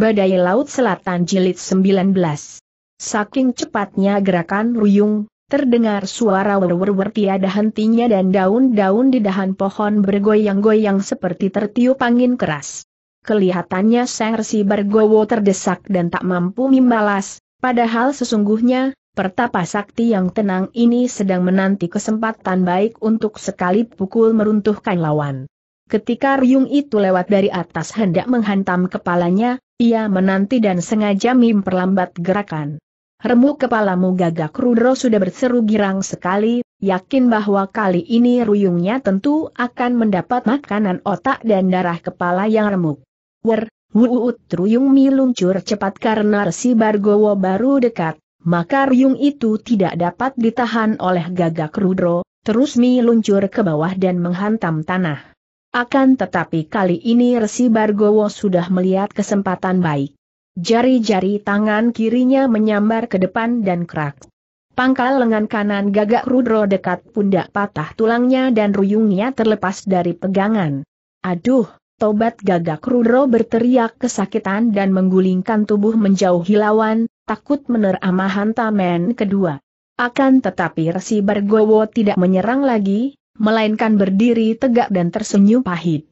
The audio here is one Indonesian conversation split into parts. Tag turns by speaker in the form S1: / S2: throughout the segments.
S1: Badai Laut Selatan Jilid 19. Saking cepatnya gerakan ruyung, terdengar suara werwer tiada hentinya dan daun-daun di dahan pohon bergoyang-goyang seperti tertiup angin keras. Kelihatannya Sang Resi Bargowo terdesak dan tak mampu membalas, padahal sesungguhnya, Pertapa Sakti yang tenang ini sedang menanti kesempatan baik untuk sekali pukul meruntuhkan lawan. Ketika Ryung itu lewat dari atas hendak menghantam kepalanya, ia menanti dan sengaja memperlambat gerakan. Remuk kepalamu gagak Rudro sudah berseru girang sekali, yakin bahwa kali ini ruyungnya tentu akan mendapat makanan otak dan darah kepala yang remuk. Wer, wuut ruyung mi luncur cepat karena resi Bargowo baru dekat, maka ruyung itu tidak dapat ditahan oleh gagak Rudro, terus mi luncur ke bawah dan menghantam tanah. Akan tetapi kali ini Resi Bargowo sudah melihat kesempatan baik. Jari-jari tangan kirinya menyambar ke depan dan kerak. Pangkal lengan kanan gagak rudro dekat pundak patah tulangnya dan ruyungnya terlepas dari pegangan. Aduh, tobat gagak rudro berteriak kesakitan dan menggulingkan tubuh menjauhi lawan, takut menerama hantaman kedua. Akan tetapi Resi Bargowo tidak menyerang lagi, melainkan berdiri tegak dan tersenyum pahit.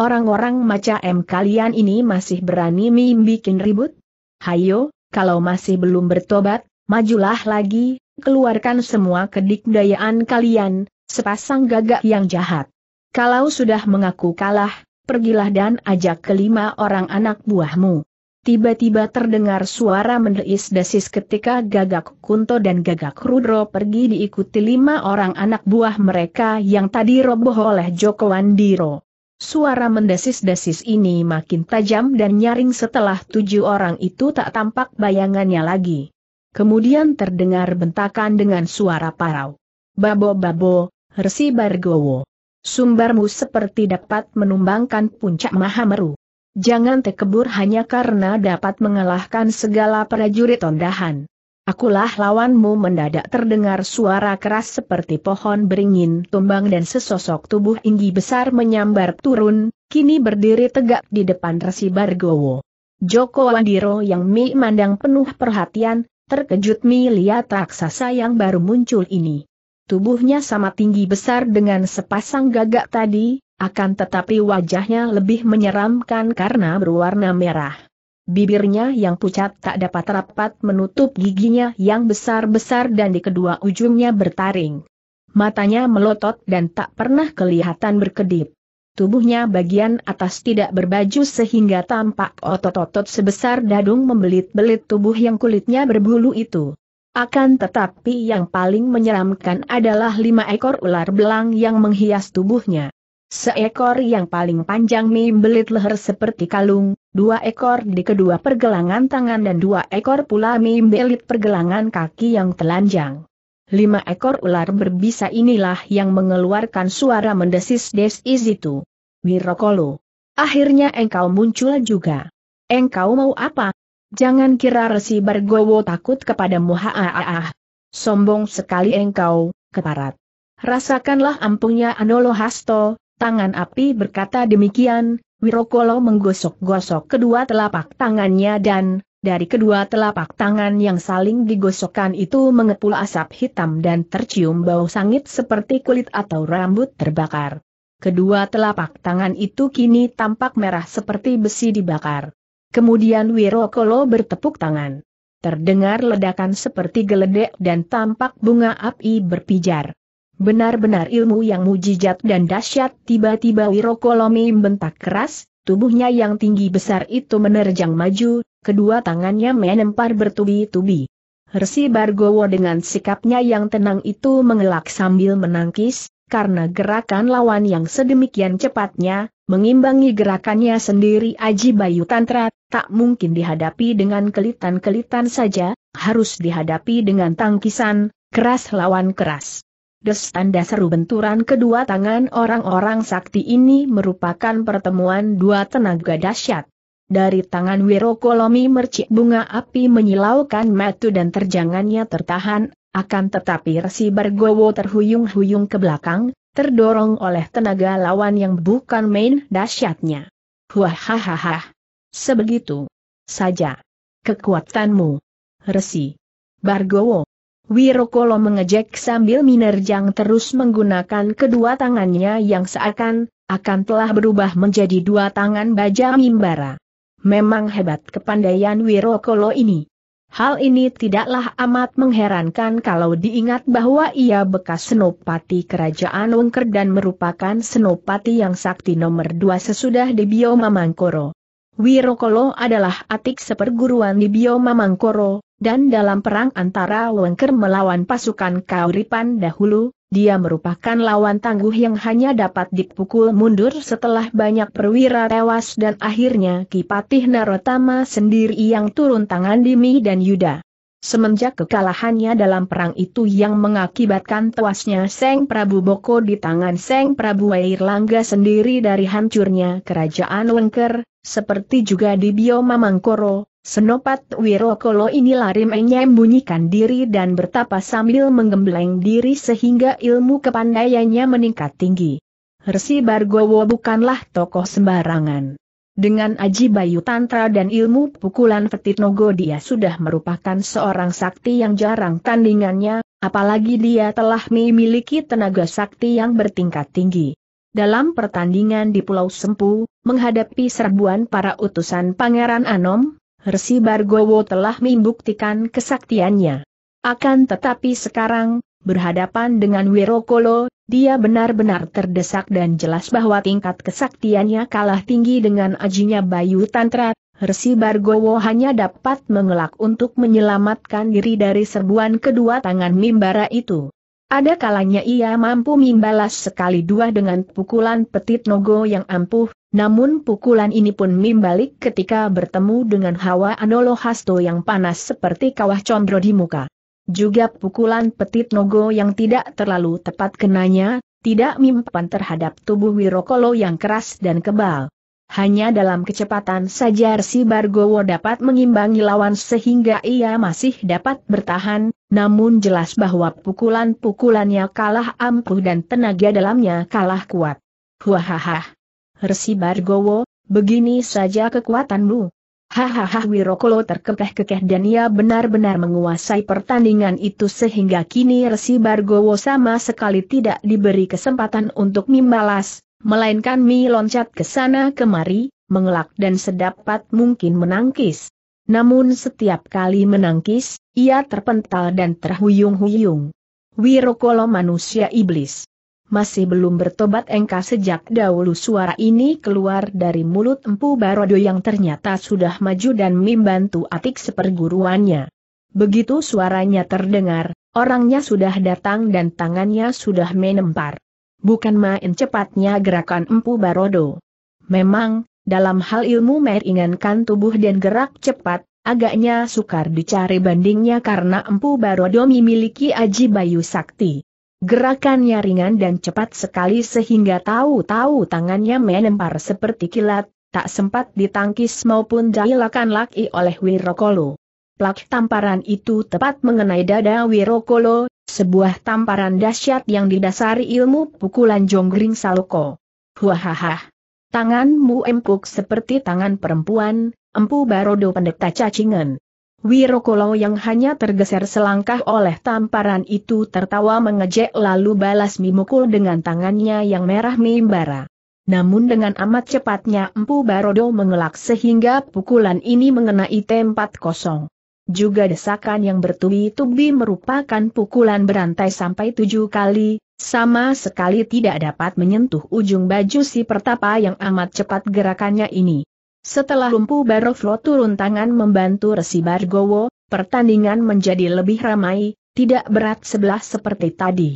S1: Orang-orang macam kalian ini masih berani bikin ribut? Hayo, kalau masih belum bertobat, majulah lagi, keluarkan semua kedikdayaan kalian, sepasang gagak yang jahat. Kalau sudah mengaku kalah, pergilah dan ajak kelima orang anak buahmu. Tiba-tiba terdengar suara mendeis-desis ketika Gagak Kunto dan Gagak Rudro pergi diikuti lima orang anak buah mereka yang tadi roboh oleh Joko Wandiro. Suara mendesis-desis ini makin tajam dan nyaring setelah tujuh orang itu tak tampak bayangannya lagi. Kemudian terdengar bentakan dengan suara parau. Babo-babo, Resi Bargowo. Sumbarmu seperti dapat menumbangkan puncak Mahameru. Jangan tekebur hanya karena dapat mengalahkan segala prajurit ondahan. Akulah lawanmu mendadak terdengar suara keras seperti pohon beringin tumbang dan sesosok tubuh tinggi besar menyambar turun, kini berdiri tegak di depan Resi Bargowo. Joko Wandiro yang mi mandang penuh perhatian, terkejut mi lihat raksasa yang baru muncul ini. Tubuhnya sama tinggi besar dengan sepasang gagak tadi, akan tetapi wajahnya lebih menyeramkan karena berwarna merah. Bibirnya yang pucat tak dapat rapat menutup giginya yang besar-besar dan di kedua ujungnya bertaring. Matanya melotot dan tak pernah kelihatan berkedip. Tubuhnya bagian atas tidak berbaju sehingga tampak otot-otot sebesar dadung membelit-belit tubuh yang kulitnya berbulu itu. Akan tetapi yang paling menyeramkan adalah lima ekor ular belang yang menghias tubuhnya. Seekor yang paling panjang membelit leher seperti kalung, dua ekor di kedua pergelangan tangan dan dua ekor pula membelit pergelangan kaki yang telanjang. Lima ekor ular berbisa inilah yang mengeluarkan suara mendesis-desis itu. Wirokolo. Akhirnya engkau muncul juga. Engkau mau apa? Jangan kira resi bergowo takut kepadamu haaah. Sombong sekali engkau, keparat. Rasakanlah ampunya Anolo Hasto, Tangan api berkata demikian, Wirokolo menggosok-gosok kedua telapak tangannya dan, dari kedua telapak tangan yang saling digosokkan itu mengepul asap hitam dan tercium bau sangit seperti kulit atau rambut terbakar. Kedua telapak tangan itu kini tampak merah seperti besi dibakar. Kemudian Wirokolo bertepuk tangan. Terdengar ledakan seperti geledek dan tampak bunga api berpijar. Benar-benar ilmu yang mujizat dan dahsyat tiba-tiba Wirokolomi membentak keras, tubuhnya yang tinggi besar itu menerjang maju, kedua tangannya menempar bertubi-tubi. Resi Bargowo dengan sikapnya yang tenang itu mengelak sambil menangkis, karena gerakan lawan yang sedemikian cepatnya, mengimbangi gerakannya sendiri Aji Bayu Tantra, tak mungkin dihadapi dengan kelitan-kelitan saja, harus dihadapi dengan tangkisan, keras lawan keras. Des tanda seru benturan kedua tangan orang-orang sakti ini merupakan pertemuan dua tenaga dahsyat. Dari tangan Wirokolomi mercik bunga api menyilaukan metu dan terjangannya tertahan, akan tetapi resi bergowo terhuyung-huyung ke belakang, terdorong oleh tenaga lawan yang bukan main dahsyatnya. Huahahaha. Sebegitu saja. Kekuatanmu. Resi. Bargowo. Wirokolo mengejek sambil minerjang terus menggunakan kedua tangannya yang seakan, akan telah berubah menjadi dua tangan baja mimbara. Memang hebat kepandaian Wirokolo ini. Hal ini tidaklah amat mengherankan kalau diingat bahwa ia bekas senopati kerajaan Wengker dan merupakan senopati yang sakti nomor dua sesudah di Bioma Mangkoro. Wirokolo adalah atik seperguruan di Bioma Mangkoro, dan dalam perang antara Lengker melawan pasukan Kauripan dahulu, dia merupakan lawan tangguh yang hanya dapat dipukul mundur setelah banyak perwira tewas dan akhirnya Kipatih Narotama sendiri yang turun tangan Mi dan Yuda. Semenjak kekalahannya dalam perang itu yang mengakibatkan tewasnya Seng Prabu Boko di tangan Seng Prabu Wairlangga sendiri dari hancurnya kerajaan Wengker, seperti juga di bioma Mangkoro, Senopat Wirokolo ini lari menyembunyikan diri dan bertapa sambil menggembleng diri sehingga ilmu kepandaiannya meningkat tinggi. Resi Bargowo bukanlah tokoh sembarangan. Dengan Aji Bayu Tantra dan ilmu pukulan Petit Nogo dia sudah merupakan seorang sakti yang jarang tandingannya, apalagi dia telah memiliki tenaga sakti yang bertingkat tinggi. Dalam pertandingan di Pulau Sempu, menghadapi serbuan para utusan Pangeran Anom, Hersi Bargowo telah membuktikan kesaktiannya. Akan tetapi sekarang, Berhadapan dengan Wirokolo, dia benar-benar terdesak dan jelas bahwa tingkat kesaktiannya kalah tinggi dengan ajinya Bayu Tantra, Resi Bargowo hanya dapat mengelak untuk menyelamatkan diri dari serbuan kedua tangan Mimbara itu. Ada kalanya ia mampu membalas sekali dua dengan pukulan petit nogo yang ampuh, namun pukulan ini pun membalik ketika bertemu dengan hawa Anolo Hasto yang panas seperti kawah condro di muka. Juga pukulan Petit Nogo yang tidak terlalu tepat kenanya, tidak mimpan terhadap tubuh Wirokolo yang keras dan kebal. Hanya dalam kecepatan saja si Bargowo dapat mengimbangi lawan sehingga ia masih dapat bertahan, namun jelas bahwa pukulan-pukulannya kalah ampuh dan tenaga dalamnya kalah kuat. Huahaha. Resi Bargowo, begini saja kekuatanmu. Hahaha Wirokolo terkekeh-kekeh dan ia benar-benar menguasai pertandingan itu sehingga kini Resi Bargowo sama sekali tidak diberi kesempatan untuk membalas, melainkan Mi loncat ke sana kemari, mengelak dan sedapat mungkin menangkis. Namun setiap kali menangkis, ia terpental dan terhuyung-huyung. Wirokolo manusia iblis masih belum bertobat engka sejak dahulu suara ini keluar dari mulut Empu Barodo yang ternyata sudah maju dan membantu atik seperguruannya. Begitu suaranya terdengar, orangnya sudah datang dan tangannya sudah menempar. Bukan main cepatnya gerakan Empu Barodo. Memang, dalam hal ilmu meringankan tubuh dan gerak cepat, agaknya sukar dicari bandingnya karena Empu Barodo memiliki Aji Bayu Sakti. Gerakannya ringan dan cepat sekali sehingga tahu-tahu tangannya menempar seperti kilat, tak sempat ditangkis maupun dailakan laki oleh Wirokolo. Plak tamparan itu tepat mengenai dada Wirokolo, sebuah tamparan dahsyat yang didasari ilmu pukulan jonggring saloko. Huahaha. Tanganmu empuk seperti tangan perempuan, empu barodo pendeta cacingan. Wirokolo yang hanya tergeser selangkah oleh tamparan itu tertawa mengejek lalu balas mimukul dengan tangannya yang merah mimbara. Namun dengan amat cepatnya Empu Barodo mengelak sehingga pukulan ini mengenai tempat kosong. Juga desakan yang bertubi-tubi merupakan pukulan berantai sampai tujuh kali, sama sekali tidak dapat menyentuh ujung baju si pertapa yang amat cepat gerakannya ini. Setelah lumpuh Baroflo turun tangan membantu Resi Bargowo, pertandingan menjadi lebih ramai, tidak berat sebelah seperti tadi.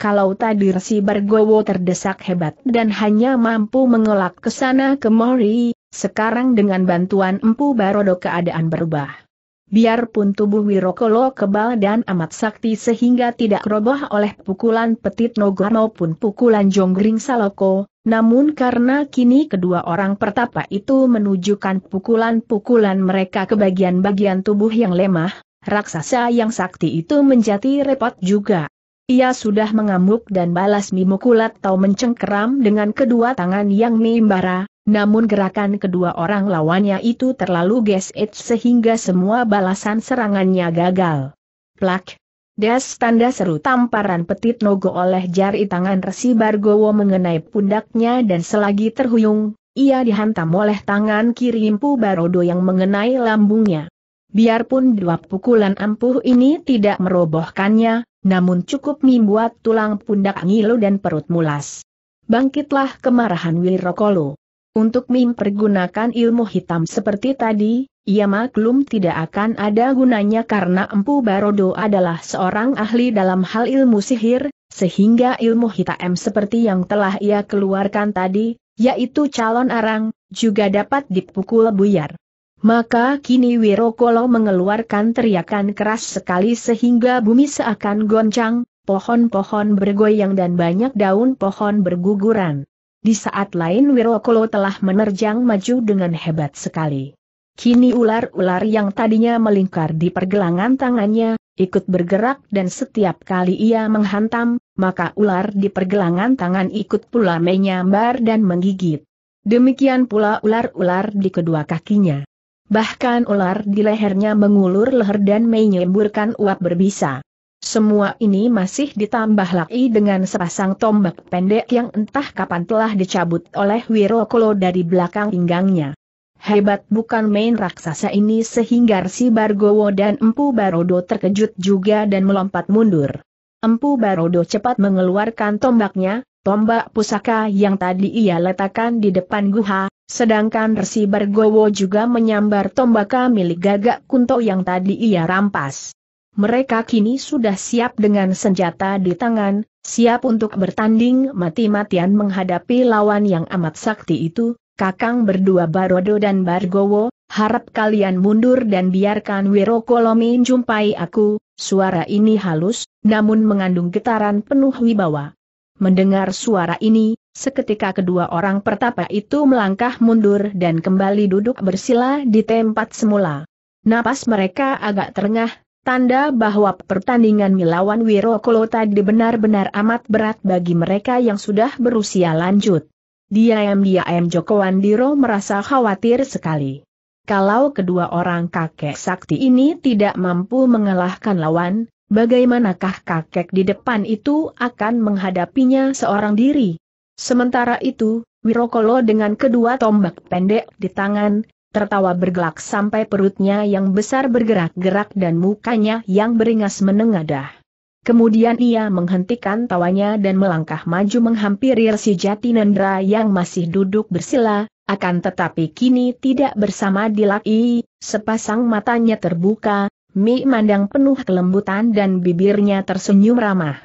S1: Kalau tadi Resi Bargowo terdesak hebat dan hanya mampu mengelak ke sana kemari, sekarang dengan bantuan Empu Barodo keadaan berubah. Biarpun tubuh Wirokolo kebal dan amat sakti sehingga tidak roboh oleh pukulan Petit Nogor maupun pukulan Jonggring Saloko, namun karena kini kedua orang pertapa itu menunjukkan pukulan-pukulan mereka ke bagian-bagian tubuh yang lemah, raksasa yang sakti itu menjadi repot juga. Ia sudah mengamuk dan balas mimukulat atau mencengkeram dengan kedua tangan yang mimbara, namun gerakan kedua orang lawannya itu terlalu gesit sehingga semua balasan serangannya gagal. Plak, Das tanda seru tamparan petit nogo oleh jari tangan Resi Bargowo mengenai pundaknya dan selagi terhuyung, ia dihantam oleh tangan kiri Impu Barodo yang mengenai lambungnya. Biarpun dua pukulan ampuh ini tidak merobohkannya, namun cukup membuat tulang pundak ngilu dan perut mulas. Bangkitlah kemarahan Wirokolo. Untuk mempergunakan ilmu hitam seperti tadi, ia maklum tidak akan ada gunanya karena Empu Barodo adalah seorang ahli dalam hal ilmu sihir, sehingga ilmu hitam seperti yang telah ia keluarkan tadi, yaitu calon arang, juga dapat dipukul buyar. Maka kini Wirokolo mengeluarkan teriakan keras sekali sehingga bumi seakan goncang, pohon-pohon bergoyang dan banyak daun pohon berguguran. Di saat lain Wirokolo telah menerjang maju dengan hebat sekali. Kini ular-ular yang tadinya melingkar di pergelangan tangannya, ikut bergerak dan setiap kali ia menghantam, maka ular di pergelangan tangan ikut pula menyambar dan menggigit. Demikian pula ular-ular di kedua kakinya. Bahkan ular di lehernya mengulur leher dan menyemburkan uap berbisa. Semua ini masih ditambah lagi dengan sepasang tombak pendek yang entah kapan telah dicabut oleh Wirokolo dari belakang pinggangnya. Hebat bukan main raksasa ini sehingga si Bargowo dan Empu Barodo terkejut juga dan melompat mundur. Empu Barodo cepat mengeluarkan tombaknya, tombak pusaka yang tadi ia letakkan di depan guha, sedangkan Resi Bargowo juga menyambar tombaka milik gagak kunto yang tadi ia rampas. Mereka kini sudah siap dengan senjata di tangan, siap untuk bertanding mati-matian menghadapi lawan yang amat sakti itu, kakang berdua Barodo dan Bargowo, harap kalian mundur dan biarkan Wirokolomi jumpai aku, suara ini halus, namun mengandung getaran penuh wibawa. Mendengar suara ini, seketika kedua orang pertapa itu melangkah mundur dan kembali duduk bersila di tempat semula. Napas mereka agak terengah, Tanda bahwa pertandingan melawan Wirokolo tadi benar-benar amat berat bagi mereka yang sudah berusia lanjut. Diam-diam Joko Wandiro merasa khawatir sekali. Kalau kedua orang kakek sakti ini tidak mampu mengalahkan lawan, bagaimanakah kakek di depan itu akan menghadapinya seorang diri? Sementara itu, Wirokolo dengan kedua tombak pendek di tangan, tertawa bergelak sampai perutnya yang besar bergerak-gerak dan mukanya yang beringas menengadah. Kemudian ia menghentikan tawanya dan melangkah maju menghampiri si Jatinendra yang masih duduk bersila, akan tetapi kini tidak bersama Dilaki, sepasang matanya terbuka, Mi mandang penuh kelembutan dan bibirnya tersenyum ramah.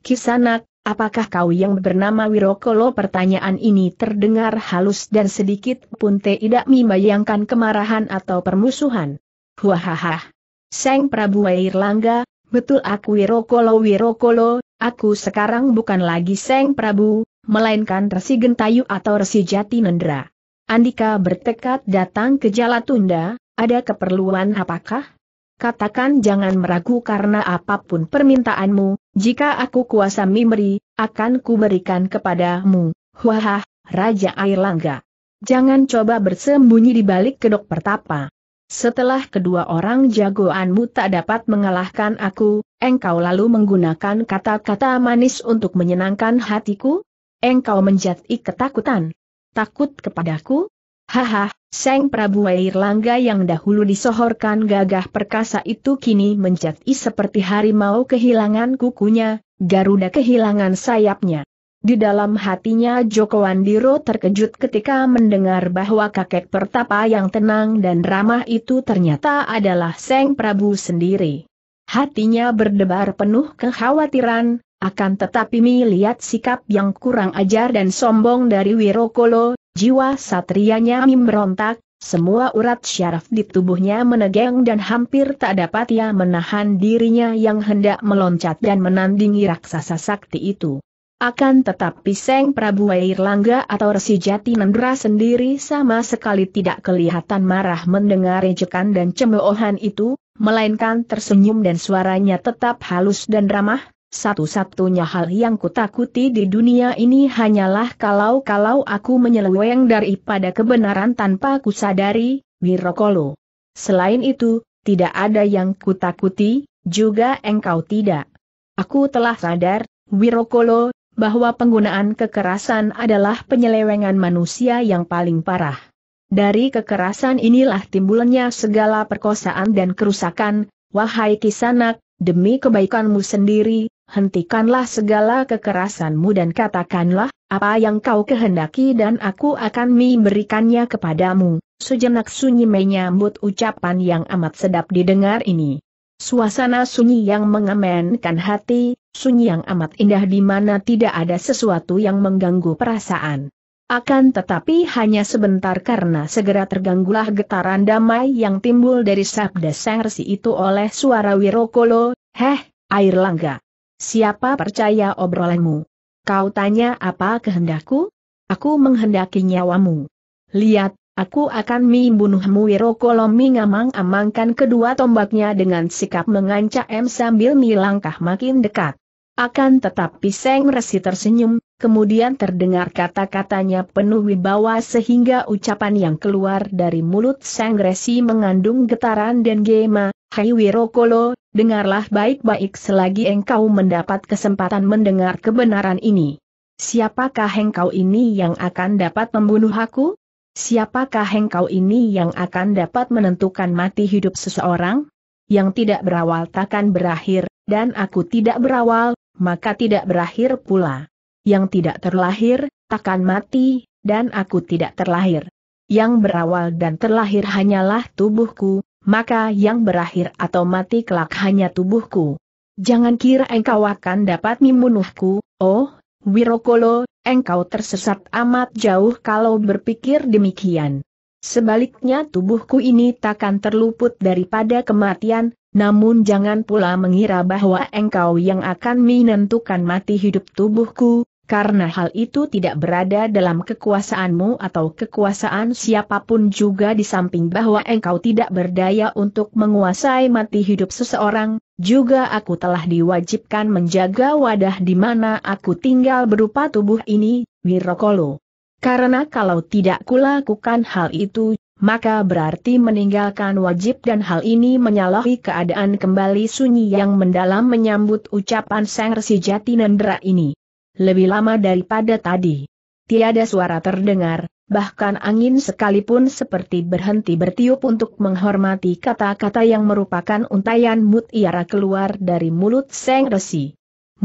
S1: Kisanak, Apakah kau yang bernama Wirokolo? Pertanyaan ini terdengar halus dan sedikit pun tidak membayangkan kemarahan atau permusuhan. Huahaha. Seng Prabu Wairlangga, betul aku Wirokolo Wirokolo, aku sekarang bukan lagi Seng Prabu, melainkan Resi Gentayu atau Resi Jati Nendra. Andika bertekad datang ke Jalatunda, ada keperluan apakah? Katakan jangan meragu karena apapun permintaanmu, jika aku kuasa Mimri, akan kuberikan kepadamu, Wahah, Raja Air Langga. Jangan coba bersembunyi di balik kedok pertapa. Setelah kedua orang jagoanmu tak dapat mengalahkan aku, engkau lalu menggunakan kata-kata manis untuk menyenangkan hatiku? Engkau menjadi ketakutan. Takut kepadaku? Haha, Seng Prabu Airlangga yang dahulu disohorkan gagah perkasa itu kini menjadi seperti harimau kehilangan kukunya, Garuda kehilangan sayapnya. Di dalam hatinya Joko Wandiro terkejut ketika mendengar bahwa kakek pertapa yang tenang dan ramah itu ternyata adalah Seng Prabu sendiri. Hatinya berdebar penuh kekhawatiran, akan tetapi melihat sikap yang kurang ajar dan sombong dari Wirokolo, Jiwa satrianya memberontak, semua urat syaraf di tubuhnya menegang dan hampir tak dapat ia menahan dirinya yang hendak meloncat dan menandingi raksasa sakti itu. Akan tetapi Seng Prabu Wairlangga atau Resi Jati Nendra sendiri sama sekali tidak kelihatan marah mendengar ejekan dan cemoohan itu, melainkan tersenyum dan suaranya tetap halus dan ramah, satu-satunya hal yang kutakuti di dunia ini hanyalah kalau-kalau aku menyeleweng daripada kebenaran tanpa kusadari, Wirokolo. Selain itu, tidak ada yang kutakuti, juga engkau tidak. Aku telah sadar, Wirokolo, bahwa penggunaan kekerasan adalah penyelewengan manusia yang paling parah. Dari kekerasan inilah timbulnya segala perkosaan dan kerusakan, wahai kisanak, demi kebaikanmu sendiri, hentikanlah segala kekerasanmu dan katakanlah, apa yang kau kehendaki dan aku akan memberikannya kepadamu. Sejenak sunyi menyambut ucapan yang amat sedap didengar ini. Suasana sunyi yang mengemenkan hati, sunyi yang amat indah di mana tidak ada sesuatu yang mengganggu perasaan. Akan tetapi hanya sebentar karena segera terganggulah getaran damai yang timbul dari sabda sersi itu oleh suara Wirokolo, heh, air langga. Siapa percaya obrolanmu? Kau tanya apa kehendakku? Aku menghendaki nyawamu. Lihat, aku akan membunuhmu Wirokolomi ngamang-amangkan kedua tombaknya dengan sikap mengancam sambil melangkah makin dekat. Akan tetapi Seng Resi tersenyum, kemudian terdengar kata-katanya penuh wibawa sehingga ucapan yang keluar dari mulut Sang Resi mengandung getaran dan gema, Hai Wirokolo, dengarlah baik-baik selagi engkau mendapat kesempatan mendengar kebenaran ini. Siapakah engkau ini yang akan dapat membunuh aku? Siapakah engkau ini yang akan dapat menentukan mati hidup seseorang? Yang tidak berawal takkan berakhir, dan aku tidak berawal, maka tidak berakhir pula yang tidak terlahir, takkan mati, dan aku tidak terlahir. Yang berawal dan terlahir hanyalah tubuhku, maka yang berakhir atau mati kelak hanya tubuhku. Jangan kira engkau akan dapat membunuhku, oh, Wirokolo, engkau tersesat amat jauh kalau berpikir demikian. Sebaliknya tubuhku ini takkan terluput daripada kematian, namun jangan pula mengira bahwa engkau yang akan menentukan mati hidup tubuhku, karena hal itu tidak berada dalam kekuasaanmu atau kekuasaan siapapun juga di samping bahwa engkau tidak berdaya untuk menguasai mati hidup seseorang, juga aku telah diwajibkan menjaga wadah di mana aku tinggal berupa tubuh ini, Wirokolo. Karena kalau tidak kulakukan hal itu, maka berarti meninggalkan wajib dan hal ini menyalahi keadaan kembali sunyi yang mendalam menyambut ucapan Sang Resi Jatinendra ini lebih lama daripada tadi. Tiada suara terdengar, bahkan angin sekalipun seperti berhenti bertiup untuk menghormati kata-kata yang merupakan untayan mutiara keluar dari mulut Seng Resi.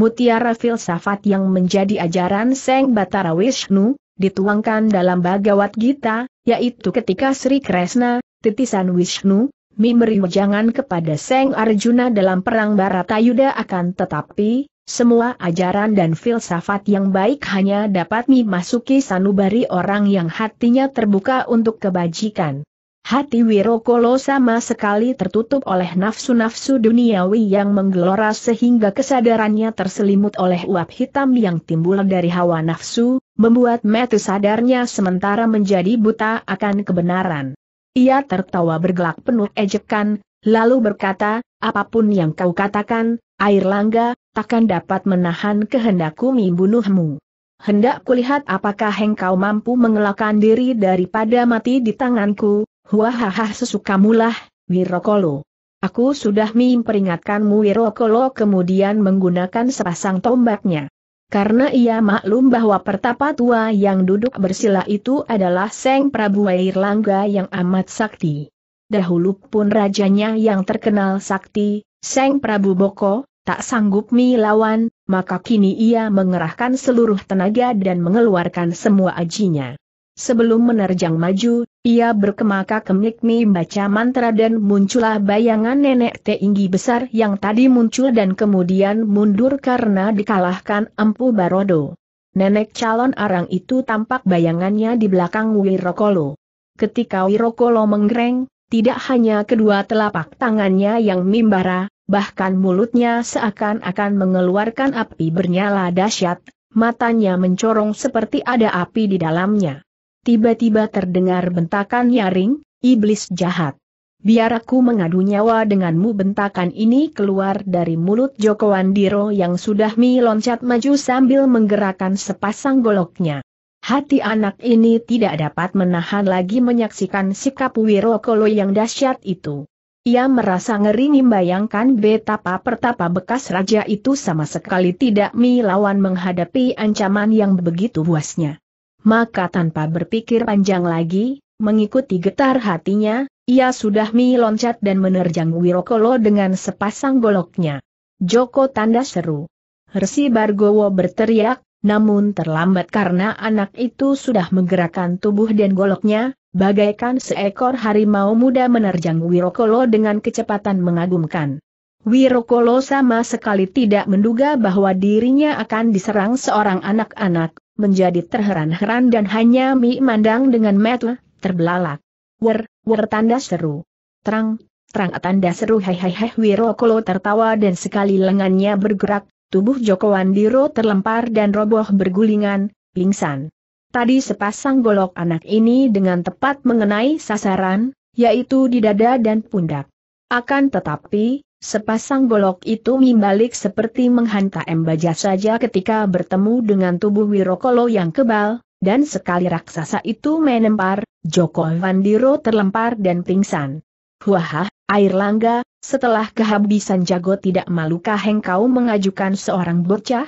S1: Mutiara filsafat yang menjadi ajaran Seng Batara Wisnu, dituangkan dalam Bhagavad Gita, yaitu ketika Sri Kresna, titisan Wisnu, memberi wejangan kepada Seng Arjuna dalam perang Baratayuda akan tetapi, semua ajaran dan filsafat yang baik hanya dapat memasuki sanubari orang yang hatinya terbuka untuk kebajikan. Hati Wirokolo sama sekali tertutup oleh nafsu-nafsu duniawi yang menggelora sehingga kesadarannya terselimut oleh uap hitam yang timbul dari hawa nafsu, membuat mata sadarnya sementara menjadi buta akan kebenaran. Ia tertawa bergelak penuh ejekan, lalu berkata, apapun yang kau katakan, air langga, takkan dapat menahan kehendakku membunuhmu. Hendak kulihat apakah engkau mampu mengelakkan diri daripada mati di tanganku, huahaha sesukamulah, Wirokolo. Aku sudah memperingatkanmu Wirokolo kemudian menggunakan sepasang tombaknya. Karena ia maklum bahwa pertapa tua yang duduk bersila itu adalah Seng Prabu Airlangga yang amat sakti dahulu pun rajanya yang terkenal sakti, Seng Prabu Boko, tak sanggup melawan, maka kini ia mengerahkan seluruh tenaga dan mengeluarkan semua ajinya. Sebelum menerjang maju, ia berkemaka kemik baca mantra dan muncullah bayangan nenek tinggi besar yang tadi muncul dan kemudian mundur karena dikalahkan Empu Barodo. Nenek calon arang itu tampak bayangannya di belakang Wirokolo. Ketika Wirokolo menggereng, tidak hanya kedua telapak tangannya yang mimbara, bahkan mulutnya seakan-akan mengeluarkan api bernyala dahsyat, matanya mencorong seperti ada api di dalamnya. Tiba-tiba terdengar bentakan nyaring, iblis jahat. Biar aku mengadu nyawa denganmu bentakan ini keluar dari mulut Joko Andiro yang sudah loncat maju sambil menggerakkan sepasang goloknya. Hati anak ini tidak dapat menahan lagi menyaksikan sikap Wirokolo yang dahsyat itu. Ia merasa ngeri membayangkan betapa pertapa bekas raja itu sama sekali tidak melawan menghadapi ancaman yang begitu buasnya. Maka tanpa berpikir panjang lagi, mengikuti getar hatinya, ia sudah meloncat dan menerjang Wirokolo dengan sepasang goloknya. Joko tanda seru. Resi Bargowo berteriak, namun terlambat karena anak itu sudah menggerakkan tubuh dan goloknya, bagaikan seekor harimau muda menerjang Wirokolo dengan kecepatan mengagumkan. Wirokolo sama sekali tidak menduga bahwa dirinya akan diserang seorang anak-anak, menjadi terheran-heran dan hanya memandang dengan mata terbelalak. Wer, wer tanda seru. Terang, terang tanda seru hai hai hai Wirokolo tertawa dan sekali lengannya bergerak, Tubuh Joko Wandiro terlempar dan roboh bergulingan, pingsan. Tadi sepasang golok anak ini dengan tepat mengenai sasaran, yaitu di dada dan pundak. Akan tetapi, sepasang golok itu membalik seperti menghantam embaja saja ketika bertemu dengan tubuh Wirokolo yang kebal, dan sekali raksasa itu menempar, Joko Wandiro terlempar dan pingsan. Huahah, Air Langga, setelah kehabisan jago tidak malukah engkau mengajukan seorang bocah?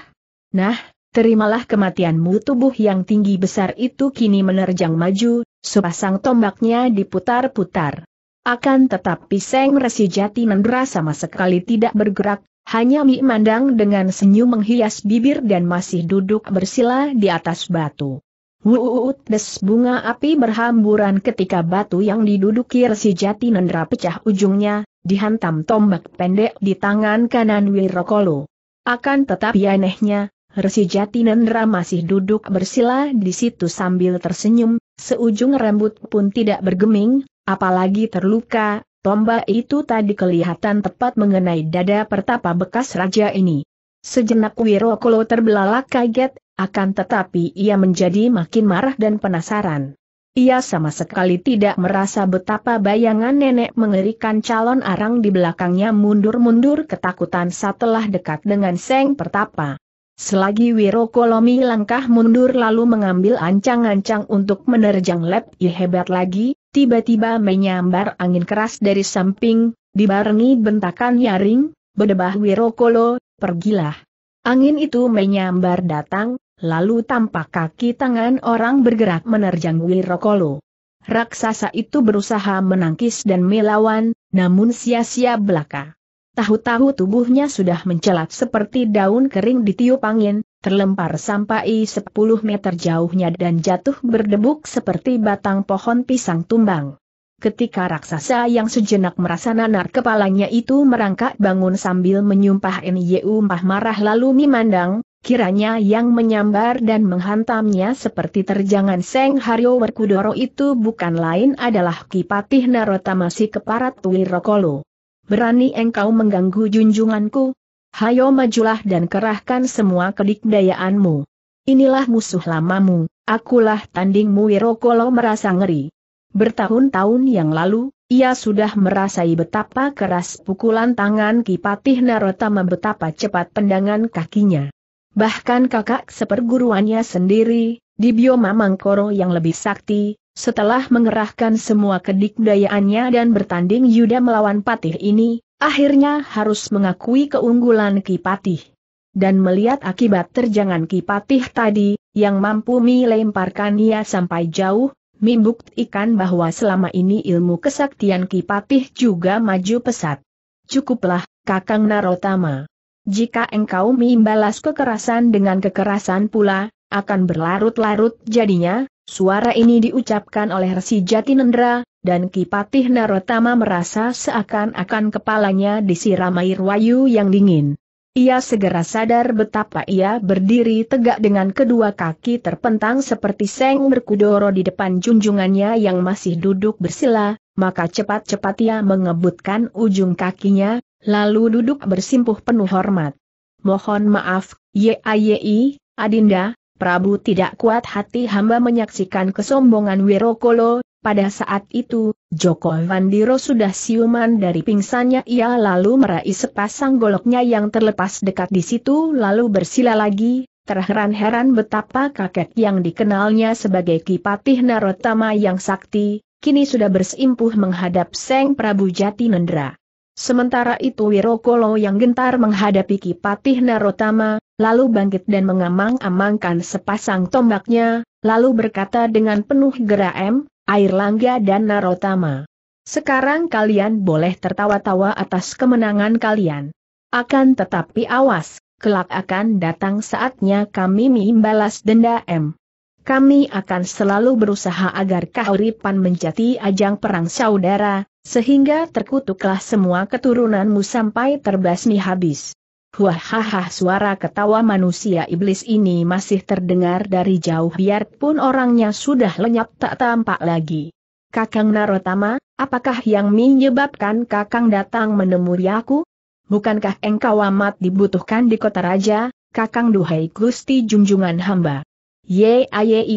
S1: Nah, terimalah kematianmu tubuh yang tinggi besar itu kini menerjang maju, sepasang tombaknya diputar-putar. Akan tetapi Seng Resi Jati Nendra sama sekali tidak bergerak, hanya Mandang dengan senyum menghias bibir dan masih duduk bersila di atas batu. Wuut des bunga api berhamburan ketika batu yang diduduki resi jati nendra pecah ujungnya, dihantam tombak pendek di tangan kanan Wirokolo. Akan tetapi anehnya, resi jati nendra masih duduk bersila di situ sambil tersenyum, seujung rambut pun tidak bergeming, apalagi terluka, tombak itu tadi kelihatan tepat mengenai dada pertapa bekas raja ini. Sejenak Wirokolo terbelalak kaget, akan tetapi ia menjadi makin marah dan penasaran. Ia sama sekali tidak merasa betapa bayangan nenek mengerikan calon arang di belakangnya mundur-mundur ketakutan setelah dekat dengan Seng Pertapa. Selagi Wirokolomi langkah mundur lalu mengambil ancang-ancang untuk menerjang lab hebat lagi, tiba-tiba menyambar angin keras dari samping, dibarengi bentakan nyaring, bedebah Wirokolo, pergilah. Angin itu menyambar datang, lalu tampak kaki tangan orang bergerak menerjang Wirokolo. Raksasa itu berusaha menangkis dan melawan, namun sia-sia belaka. Tahu-tahu tubuhnya sudah mencelat seperti daun kering ditiup angin, terlempar sampai 10 meter jauhnya dan jatuh berdebuk seperti batang pohon pisang tumbang. Ketika raksasa yang sejenak merasa nanar kepalanya itu merangkak bangun sambil menyumpah NYU mah marah lalu memandang, kiranya yang menyambar dan menghantamnya seperti terjangan Seng Haryo Werkudoro itu bukan lain adalah Kipatih Narotama si keparat Wirokolo. Berani engkau mengganggu junjunganku? Hayo majulah dan kerahkan semua kedikdayaanmu. Inilah musuh lamamu, akulah tandingmu Wirokolo merasa ngeri. Bertahun-tahun yang lalu, ia sudah merasai betapa keras pukulan tangan Kipatih Narotama betapa cepat pendangan kakinya. Bahkan kakak seperguruannya sendiri, di bioma Mangkoro yang lebih sakti, setelah mengerahkan semua kedikdayaannya dan bertanding Yuda melawan Patih ini, akhirnya harus mengakui keunggulan Kipatih. Dan melihat akibat terjangan Kipatih tadi, yang mampu melemparkan ia sampai jauh, membuktikan bahwa selama ini ilmu kesaktian Kipatih juga maju pesat. Cukuplah, Kakang Narotama. Jika engkau membalas kekerasan dengan kekerasan pula, akan berlarut-larut jadinya, suara ini diucapkan oleh Resi Jatinendra, dan Kipatih Narotama merasa seakan-akan kepalanya disiram air wayu yang dingin. Ia segera sadar betapa ia berdiri tegak dengan kedua kaki terpentang seperti seng berkudoro di depan junjungannya yang masih duduk bersila, maka cepat-cepat ia mengebutkan ujung kakinya, lalu duduk bersimpuh penuh hormat. Mohon maaf, YAYI, Adinda, Prabu tidak kuat hati hamba menyaksikan kesombongan Wirokolo, pada saat itu, Joko Wandiro sudah siuman dari pingsannya ia lalu meraih sepasang goloknya yang terlepas dekat di situ lalu bersila lagi, terheran-heran betapa kakek yang dikenalnya sebagai Kipatih Narotama yang sakti, kini sudah bersimpuh menghadap Seng Prabu Jati Nendra. Sementara itu Wirokolo yang gentar menghadapi Kipatih Narotama, lalu bangkit dan mengamang-amangkan sepasang tombaknya, lalu berkata dengan penuh geram, Air Langga dan Narotama. Sekarang kalian boleh tertawa-tawa atas kemenangan kalian. Akan tetapi awas, kelak akan datang saatnya kami membalas denda M. Kami akan selalu berusaha agar kahuripan menjadi ajang perang saudara, sehingga terkutuklah semua keturunanmu sampai terbasmi habis. Huahaha suara ketawa manusia iblis ini masih terdengar dari jauh biarpun orangnya sudah lenyap tak tampak lagi. Kakang Narotama, apakah yang menyebabkan kakang datang menemui aku? Bukankah engkau amat dibutuhkan di kota raja, kakang duhai gusti junjungan hamba? Yai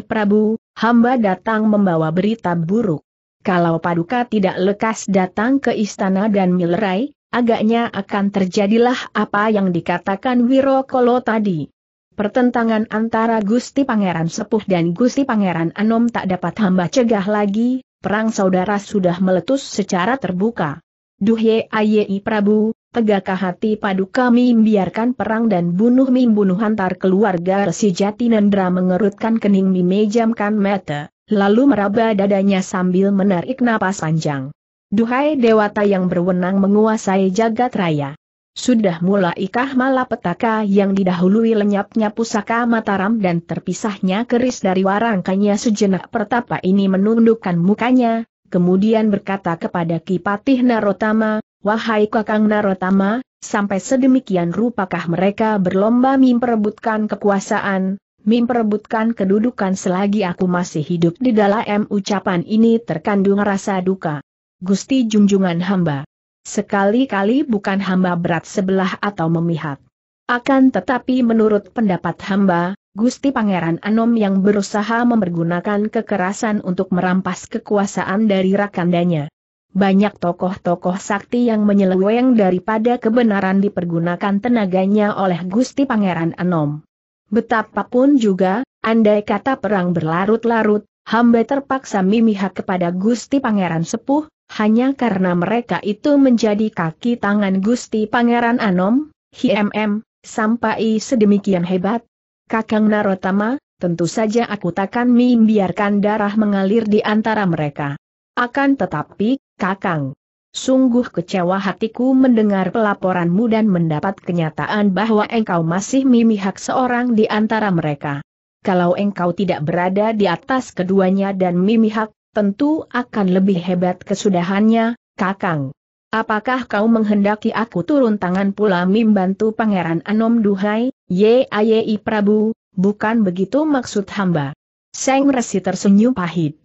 S1: Prabu, hamba datang membawa berita buruk. Kalau Paduka tidak lekas datang ke istana dan Milrai, agaknya akan terjadilah apa yang dikatakan Wirokolo tadi. Pertentangan antara Gusti Pangeran Sepuh dan Gusti Pangeran Anom tak dapat hamba cegah lagi, perang saudara sudah meletus secara terbuka. Duhye Ayi Prabu, tegakah hati paduka mim biarkan perang dan bunuh mim bunuh antar keluarga Resi Jatinendra mengerutkan kening memejamkan mata, lalu meraba dadanya sambil menarik napas panjang. Duhai dewata yang berwenang menguasai jagat raya. Sudah mulai ikah malapetaka yang didahului lenyapnya pusaka Mataram dan terpisahnya keris dari warangkanya sejenak pertapa ini menundukkan mukanya, kemudian berkata kepada Kipatih Narotama, Wahai Kakang Narotama, sampai sedemikian rupakah mereka berlomba memperebutkan kekuasaan, memperebutkan kedudukan selagi aku masih hidup di dalam ucapan ini terkandung rasa duka. Gusti Junjungan hamba. Sekali-kali bukan hamba berat sebelah atau memihak. Akan tetapi menurut pendapat hamba, Gusti Pangeran Anom yang berusaha mempergunakan kekerasan untuk merampas kekuasaan dari rakandanya. Banyak tokoh-tokoh sakti yang menyeleweng daripada kebenaran dipergunakan tenaganya oleh Gusti Pangeran Anom. Betapapun juga, andai kata perang berlarut-larut, hamba terpaksa memihak kepada Gusti Pangeran Sepuh, hanya karena mereka itu menjadi kaki tangan Gusti Pangeran Anom, HMM, sampai sedemikian hebat. Kakang Narotama, tentu saja aku takkan membiarkan darah mengalir di antara mereka. Akan tetapi, Kakang, sungguh kecewa hatiku mendengar pelaporanmu dan mendapat kenyataan bahwa engkau masih memihak seorang di antara mereka. Kalau engkau tidak berada di atas keduanya dan memihak, tentu akan lebih hebat kesudahannya, Kakang. Apakah kau menghendaki aku turun tangan pula membantu Pangeran Anom Duhai, Yayi Prabu, bukan begitu maksud hamba. Seng Resi tersenyum pahit.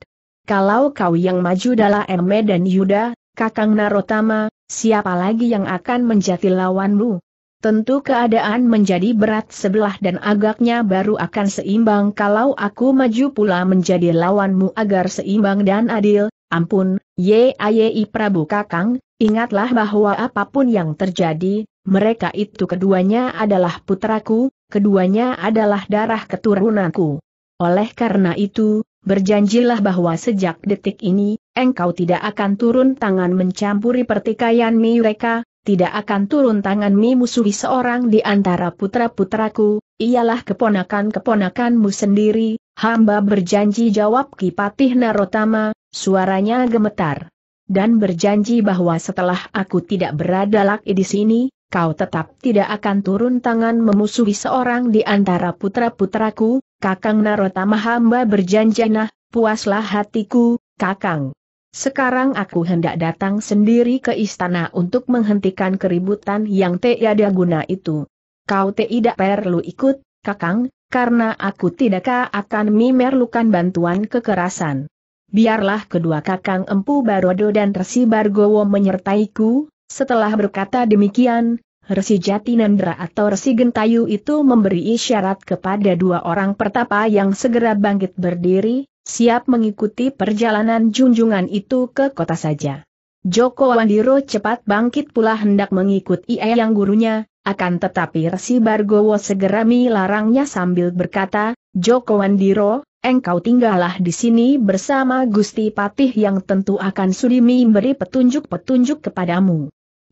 S1: Kalau kau yang maju adalah Erme dan Yuda, Kakang Narotama, siapa lagi yang akan menjadi lawanmu? Tentu keadaan menjadi berat sebelah dan agaknya baru akan seimbang kalau aku maju pula menjadi lawanmu agar seimbang dan adil, ampun, ye ayei Prabu Kakang, ingatlah bahwa apapun yang terjadi, mereka itu keduanya adalah putraku, keduanya adalah darah keturunanku. Oleh karena itu, berjanjilah bahwa sejak detik ini, engkau tidak akan turun tangan mencampuri pertikaian mereka, tidak akan turun tangan memusuhi seorang di antara putra-putraku, ialah keponakan-keponakanmu sendiri, hamba berjanji jawab Kipatih Narotama, suaranya gemetar. Dan berjanji bahwa setelah aku tidak berada lagi di sini, kau tetap tidak akan turun tangan memusuhi seorang di antara putra-putraku, Kakang Narotama hamba berjanji nah, puaslah hatiku, Kakang sekarang aku hendak datang sendiri ke istana untuk menghentikan keributan yang tiada guna itu. Kau tidak perlu ikut, kakang, karena aku tidak akan memerlukan bantuan kekerasan. Biarlah kedua kakang Empu Barodo dan Resi Bargowo menyertaiku, setelah berkata demikian, Resi Jatinandra atau Resi Gentayu itu memberi isyarat kepada dua orang pertapa yang segera bangkit berdiri, siap mengikuti perjalanan junjungan itu ke kota saja. Joko Wandiro cepat bangkit pula hendak mengikuti ia yang gurunya, akan tetapi Resi Bargowo segera melarangnya sambil berkata, Joko Wandiro, engkau tinggallah di sini bersama Gusti Patih yang tentu akan sudi beri petunjuk-petunjuk kepadamu.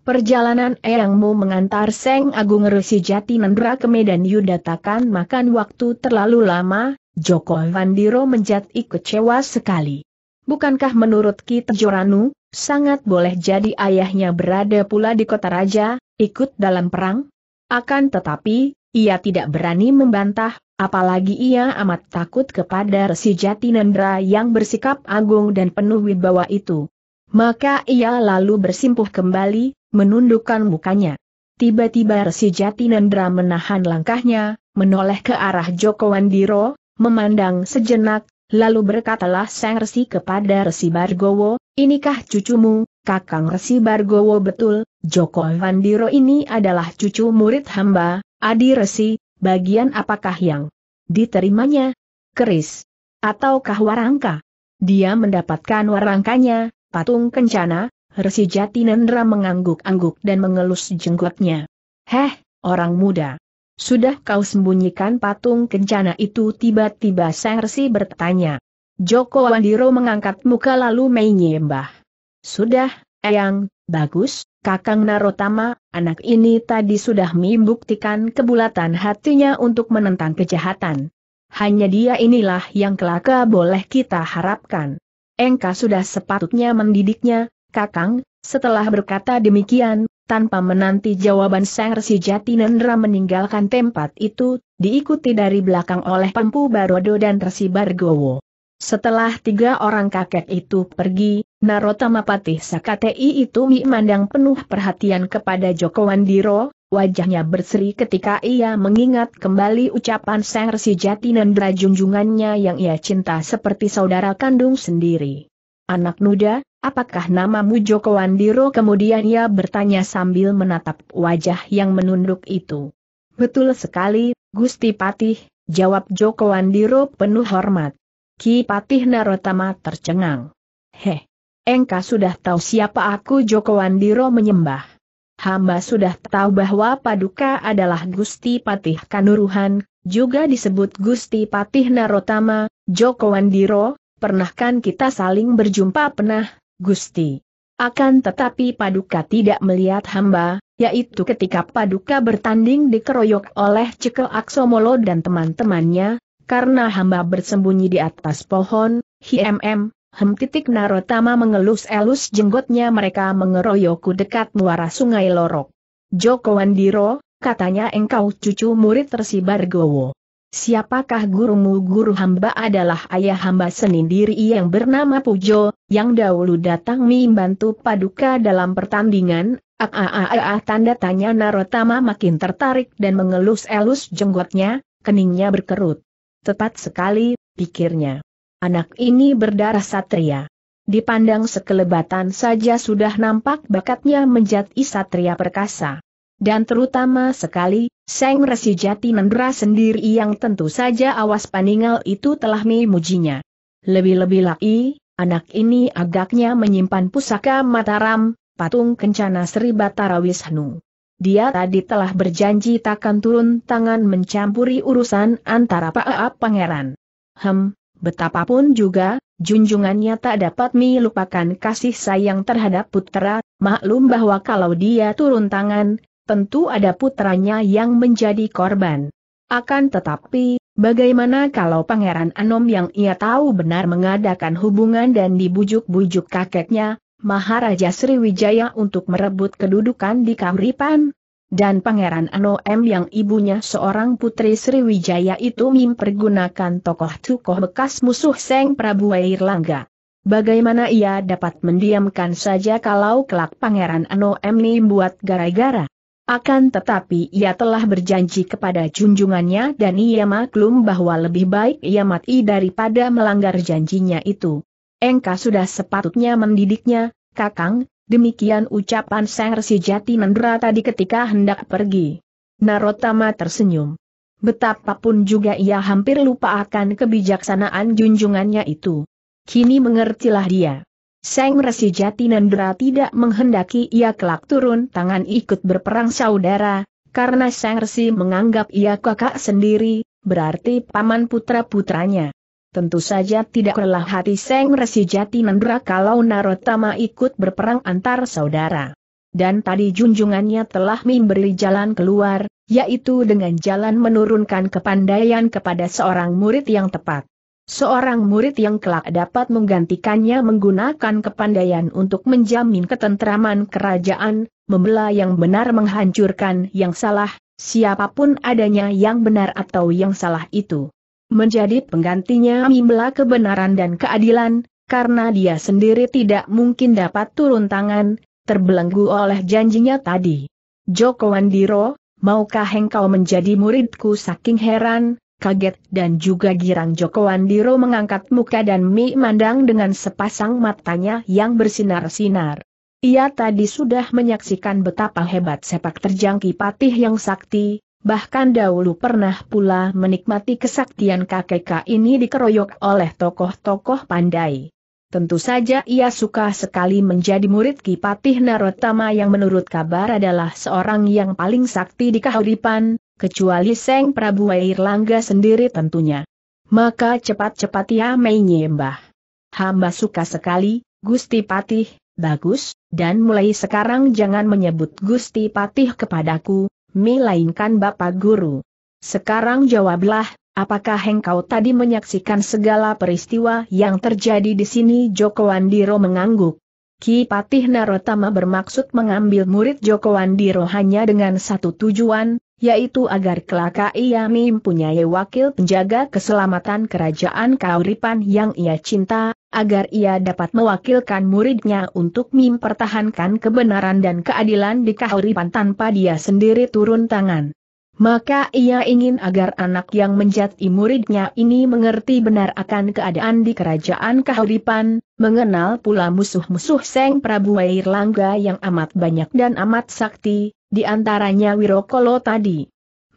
S1: Perjalanan Eyangmu mengantar Seng Agung Resi Jati Jatinendra ke Medan Yudatakan makan waktu terlalu lama, Joko Vandiro menjadi kecewa sekali. Bukankah menurut Ki Joranu, sangat boleh jadi ayahnya berada pula di kota raja, ikut dalam perang? Akan tetapi, ia tidak berani membantah, apalagi ia amat takut kepada Resi Jati Jatinendra yang bersikap agung dan penuh wibawa itu. Maka ia lalu bersimpuh kembali, menundukkan mukanya. Tiba-tiba Resi Jatinendra menahan langkahnya, menoleh ke arah Joko Wandiro, memandang sejenak, lalu berkatalah Sang Resi kepada Resi Bargowo, inikah cucumu, Kakang Resi Bargowo betul, Joko Wandiro ini adalah cucu murid hamba, Adi Resi, bagian apakah yang diterimanya? Keris? Ataukah warangka? Dia mendapatkan warangkanya, patung kencana, Resi Jatinendra mengangguk-angguk dan mengelus jenggotnya. Heh, orang muda. Sudah kau sembunyikan patung kencana itu tiba-tiba Sang Resi bertanya. Joko Wandiro mengangkat muka lalu menyembah. Sudah, Eyang, bagus, Kakang Narotama, anak ini tadi sudah membuktikan kebulatan hatinya untuk menentang kejahatan. Hanya dia inilah yang kelaka boleh kita harapkan. Engka sudah sepatutnya mendidiknya, Kakang, setelah berkata demikian, tanpa menanti jawaban Sang Resi Jatinendra meninggalkan tempat itu, diikuti dari belakang oleh Pempu Barodo dan Resi Bargowo. Setelah tiga orang kakek itu pergi, Narotama Patih Sakatei itu memandang penuh perhatian kepada Joko Wandiro, wajahnya berseri ketika ia mengingat kembali ucapan Sang Resi Jatinendra junjungannya yang ia cinta seperti saudara kandung sendiri. Anak muda, Apakah namamu Joko Wandiro? Kemudian ia bertanya sambil menatap wajah yang menunduk itu. Betul sekali, Gusti Patih, jawab Joko Wandiro penuh hormat. Ki Patih Narotama tercengang. Heh, engkau sudah tahu siapa aku Joko Wandiro menyembah. Hamba sudah tahu bahwa Paduka adalah Gusti Patih Kanuruhan, juga disebut Gusti Patih Narotama, Joko Wandiro, pernahkan kita saling berjumpa pernah, Gusti. Akan tetapi Paduka tidak melihat hamba, yaitu ketika Paduka bertanding dikeroyok oleh Cekel Aksomolo dan teman-temannya, karena hamba bersembunyi di atas pohon, HMM, hem titik Narotama mengelus-elus jenggotnya mereka mengeroyokku dekat muara sungai Lorok. Joko Wandiro, katanya engkau cucu murid tersibar Gowo. Siapakah gurumu? Guru hamba adalah ayah hamba sendiri yang bernama Pujo, yang dahulu datang membantu Paduka dalam pertandingan. Aaaa tanda tanya Narotama makin tertarik dan mengelus-elus jenggotnya, keningnya berkerut. Tepat sekali, pikirnya. Anak ini berdarah satria. Dipandang sekelebatan saja sudah nampak bakatnya menjadi satria perkasa. Dan terutama sekali, Seng Resi Jati Nendra sendiri yang tentu saja awas paningal itu telah memujinya. Lebih-lebih lagi, anak ini agaknya menyimpan pusaka Mataram, patung kencana Sri Batara Wisnu. Dia tadi telah berjanji takkan turun tangan mencampuri urusan antara Pak Aap Pangeran. Hem, betapapun juga, junjungannya tak dapat melupakan kasih sayang terhadap putra, maklum bahwa kalau dia turun tangan, tentu ada putranya yang menjadi korban. Akan tetapi, bagaimana kalau Pangeran Anom yang ia tahu benar mengadakan hubungan dan dibujuk-bujuk kakeknya, Maharaja Sriwijaya untuk merebut kedudukan di Kamripan? Dan Pangeran Anom yang ibunya seorang putri Sriwijaya itu mempergunakan tokoh-tokoh bekas musuh Seng Prabu Airlangga. Bagaimana ia dapat mendiamkan saja kalau kelak Pangeran Anom membuat gara-gara? Akan tetapi ia telah berjanji kepada junjungannya dan ia maklum bahwa lebih baik ia mati daripada melanggar janjinya itu. Engka sudah sepatutnya mendidiknya, Kakang, demikian ucapan Sang Resi Jati Nendra tadi ketika hendak pergi. Narotama tersenyum. Betapapun juga ia hampir lupa akan kebijaksanaan junjungannya itu. Kini mengertilah dia. Seng Resi Jatinandra tidak menghendaki ia kelak turun tangan ikut berperang saudara, karena Seng Resi menganggap ia kakak sendiri, berarti paman putra-putranya. Tentu saja tidak rela hati Seng Resi Jatinandra kalau Narotama ikut berperang antar saudara. Dan tadi junjungannya telah memberi jalan keluar, yaitu dengan jalan menurunkan kepandaian kepada seorang murid yang tepat. Seorang murid yang kelak dapat menggantikannya menggunakan kepandaian untuk menjamin ketentraman kerajaan, membela yang benar menghancurkan yang salah, siapapun adanya yang benar atau yang salah itu. Menjadi penggantinya membela kebenaran dan keadilan, karena dia sendiri tidak mungkin dapat turun tangan, terbelenggu oleh janjinya tadi. Joko Wandiro, maukah engkau menjadi muridku saking heran, kaget dan juga girang Joko Andiro mengangkat muka dan mi mandang dengan sepasang matanya yang bersinar-sinar. Ia tadi sudah menyaksikan betapa hebat sepak terjang Kipatih yang sakti, bahkan dahulu pernah pula menikmati kesaktian KKK ini dikeroyok oleh tokoh-tokoh pandai. Tentu saja ia suka sekali menjadi murid Kipatih Narotama yang menurut kabar adalah seorang yang paling sakti di Kahuripan, kecuali Seng Prabu Airlangga sendiri tentunya. Maka cepat-cepat ia menyembah. Hamba suka sekali, Gusti Patih, bagus, dan mulai sekarang jangan menyebut Gusti Patih kepadaku, melainkan Bapak Guru. Sekarang jawablah, apakah engkau tadi menyaksikan segala peristiwa yang terjadi di sini Joko Wandiro mengangguk. Ki Patih Narotama bermaksud mengambil murid Joko Wandiro hanya dengan satu tujuan, yaitu agar kelaka ia mempunyai wakil penjaga keselamatan kerajaan Kauripan yang ia cinta, agar ia dapat mewakilkan muridnya untuk mempertahankan kebenaran dan keadilan di Kauripan tanpa dia sendiri turun tangan. Maka ia ingin agar anak yang menjadi muridnya ini mengerti benar akan keadaan di kerajaan Kahuripan, mengenal pula musuh-musuh Seng Prabu Wairlangga yang amat banyak dan amat sakti, di antaranya Wirokolo tadi.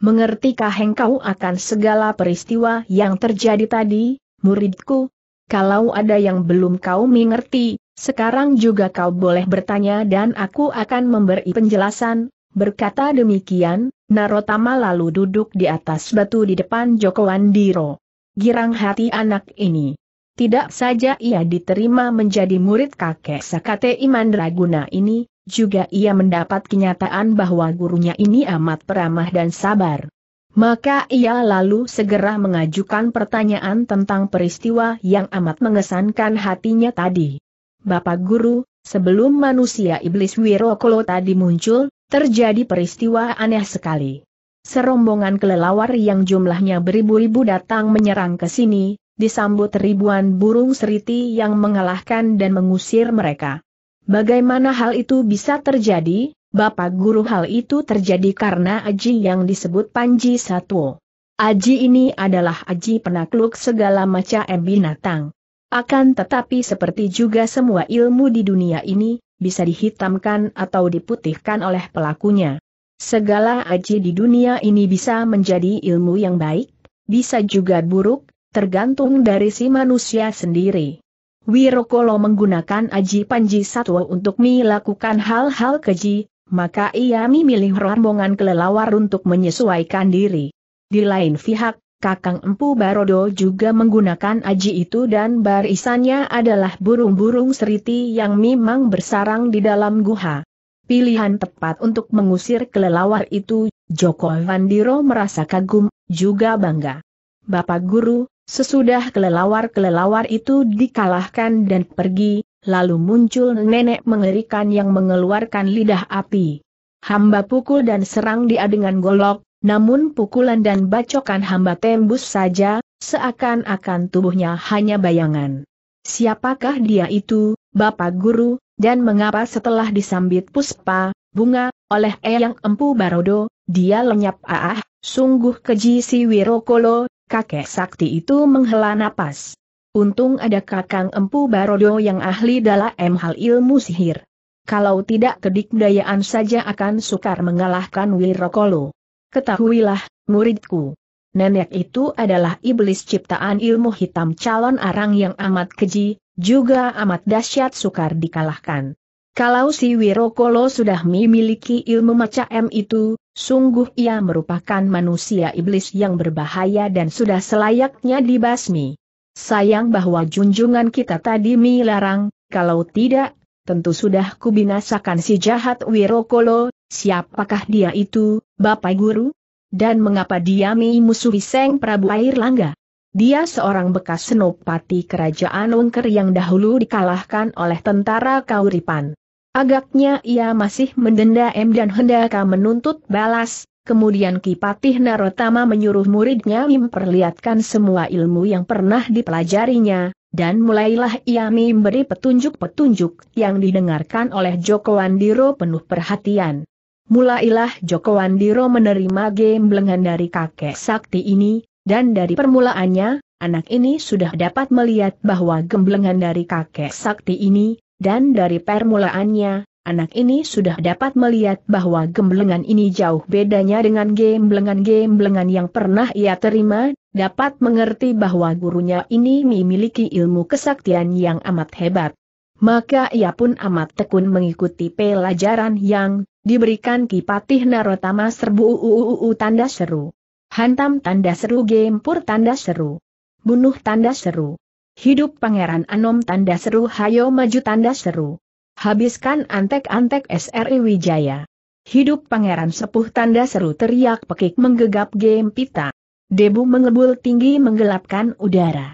S1: Mengertikah engkau akan segala peristiwa yang terjadi tadi, muridku? Kalau ada yang belum kau mengerti, sekarang juga kau boleh bertanya dan aku akan memberi penjelasan, berkata demikian, Narotama lalu duduk di atas batu di depan Joko Andiro. Girang hati anak ini. Tidak saja ia diterima menjadi murid kakek Sakate Imandraguna ini, juga ia mendapat kenyataan bahwa gurunya ini amat peramah dan sabar. Maka ia lalu segera mengajukan pertanyaan tentang peristiwa yang amat mengesankan hatinya tadi. Bapak Guru, sebelum manusia iblis Wirokolo tadi muncul, terjadi peristiwa aneh sekali. Serombongan kelelawar yang jumlahnya beribu-ribu datang menyerang ke sini, disambut ribuan burung seriti yang mengalahkan dan mengusir mereka. Bagaimana hal itu bisa terjadi, Bapak Guru hal itu terjadi karena Aji yang disebut Panji Satwo. Aji ini adalah Aji penakluk segala macam binatang. Akan tetapi seperti juga semua ilmu di dunia ini, bisa dihitamkan atau diputihkan oleh pelakunya. Segala aji di dunia ini bisa menjadi ilmu yang baik, bisa juga buruk, tergantung dari si manusia sendiri. Wirokolo menggunakan Aji Panji Satwa untuk melakukan hal-hal keji, maka ia memilih rombongan kelelawar untuk menyesuaikan diri. Di lain pihak, Kakang Empu Barodo juga menggunakan aji itu dan barisannya adalah burung-burung seriti yang memang bersarang di dalam guha. Pilihan tepat untuk mengusir kelelawar itu, Joko Vandiro merasa kagum, juga bangga. Bapak Guru, Sesudah kelelawar-kelelawar itu dikalahkan dan pergi, lalu muncul nenek mengerikan yang mengeluarkan lidah api. Hamba pukul dan serang dia dengan golok, namun pukulan dan bacokan hamba tembus saja, seakan-akan tubuhnya hanya bayangan. Siapakah dia itu, Bapak Guru, dan mengapa setelah disambit puspa, bunga, oleh Eyang Empu Barodo, dia lenyap ah, ah sungguh keji si Wirokolo, kakek sakti itu menghela napas. Untung ada kakang empu Barodo yang ahli dalam hal ilmu sihir. Kalau tidak kedikdayaan saja akan sukar mengalahkan Wirokolo. Ketahuilah, muridku. Nenek itu adalah iblis ciptaan ilmu hitam calon arang yang amat keji, juga amat dahsyat sukar dikalahkan. Kalau si Wirokolo sudah memiliki ilmu macam itu, sungguh ia merupakan manusia iblis yang berbahaya dan sudah selayaknya dibasmi. Sayang bahwa junjungan kita tadi melarang, kalau tidak, tentu sudah kubinasakan si jahat Wirokolo, siapakah dia itu, Bapak Guru? Dan mengapa dia memusuhi Seng Prabu Air Langga? Dia seorang bekas senopati kerajaan Ungker yang dahulu dikalahkan oleh tentara Kauripan. Agaknya ia masih mendenda M dan hendak menuntut balas, kemudian Kipatih Narotama menyuruh muridnya memperlihatkan semua ilmu yang pernah dipelajarinya, dan mulailah ia memberi petunjuk-petunjuk yang didengarkan oleh Joko Andiro penuh perhatian. Mulailah Joko Andiro menerima gemblengan dari kakek sakti ini, dan dari permulaannya, anak ini sudah dapat melihat bahwa gemblengan dari kakek sakti ini dan dari permulaannya, anak ini sudah dapat melihat bahwa gemblengan ini jauh bedanya dengan gemblengan-gemblengan yang pernah ia terima, dapat mengerti bahwa gurunya ini memiliki ilmu kesaktian yang amat hebat. Maka ia pun amat tekun mengikuti pelajaran yang diberikan Kipatih Narotama serbu uu tanda seru. Hantam tanda seru gempur tanda seru. Bunuh tanda seru. Hidup Pangeran Anom tanda seru hayo maju tanda seru. Habiskan antek-antek SRI Wijaya. Hidup Pangeran Sepuh tanda seru teriak pekik menggegap game pita. Debu mengebul tinggi menggelapkan udara.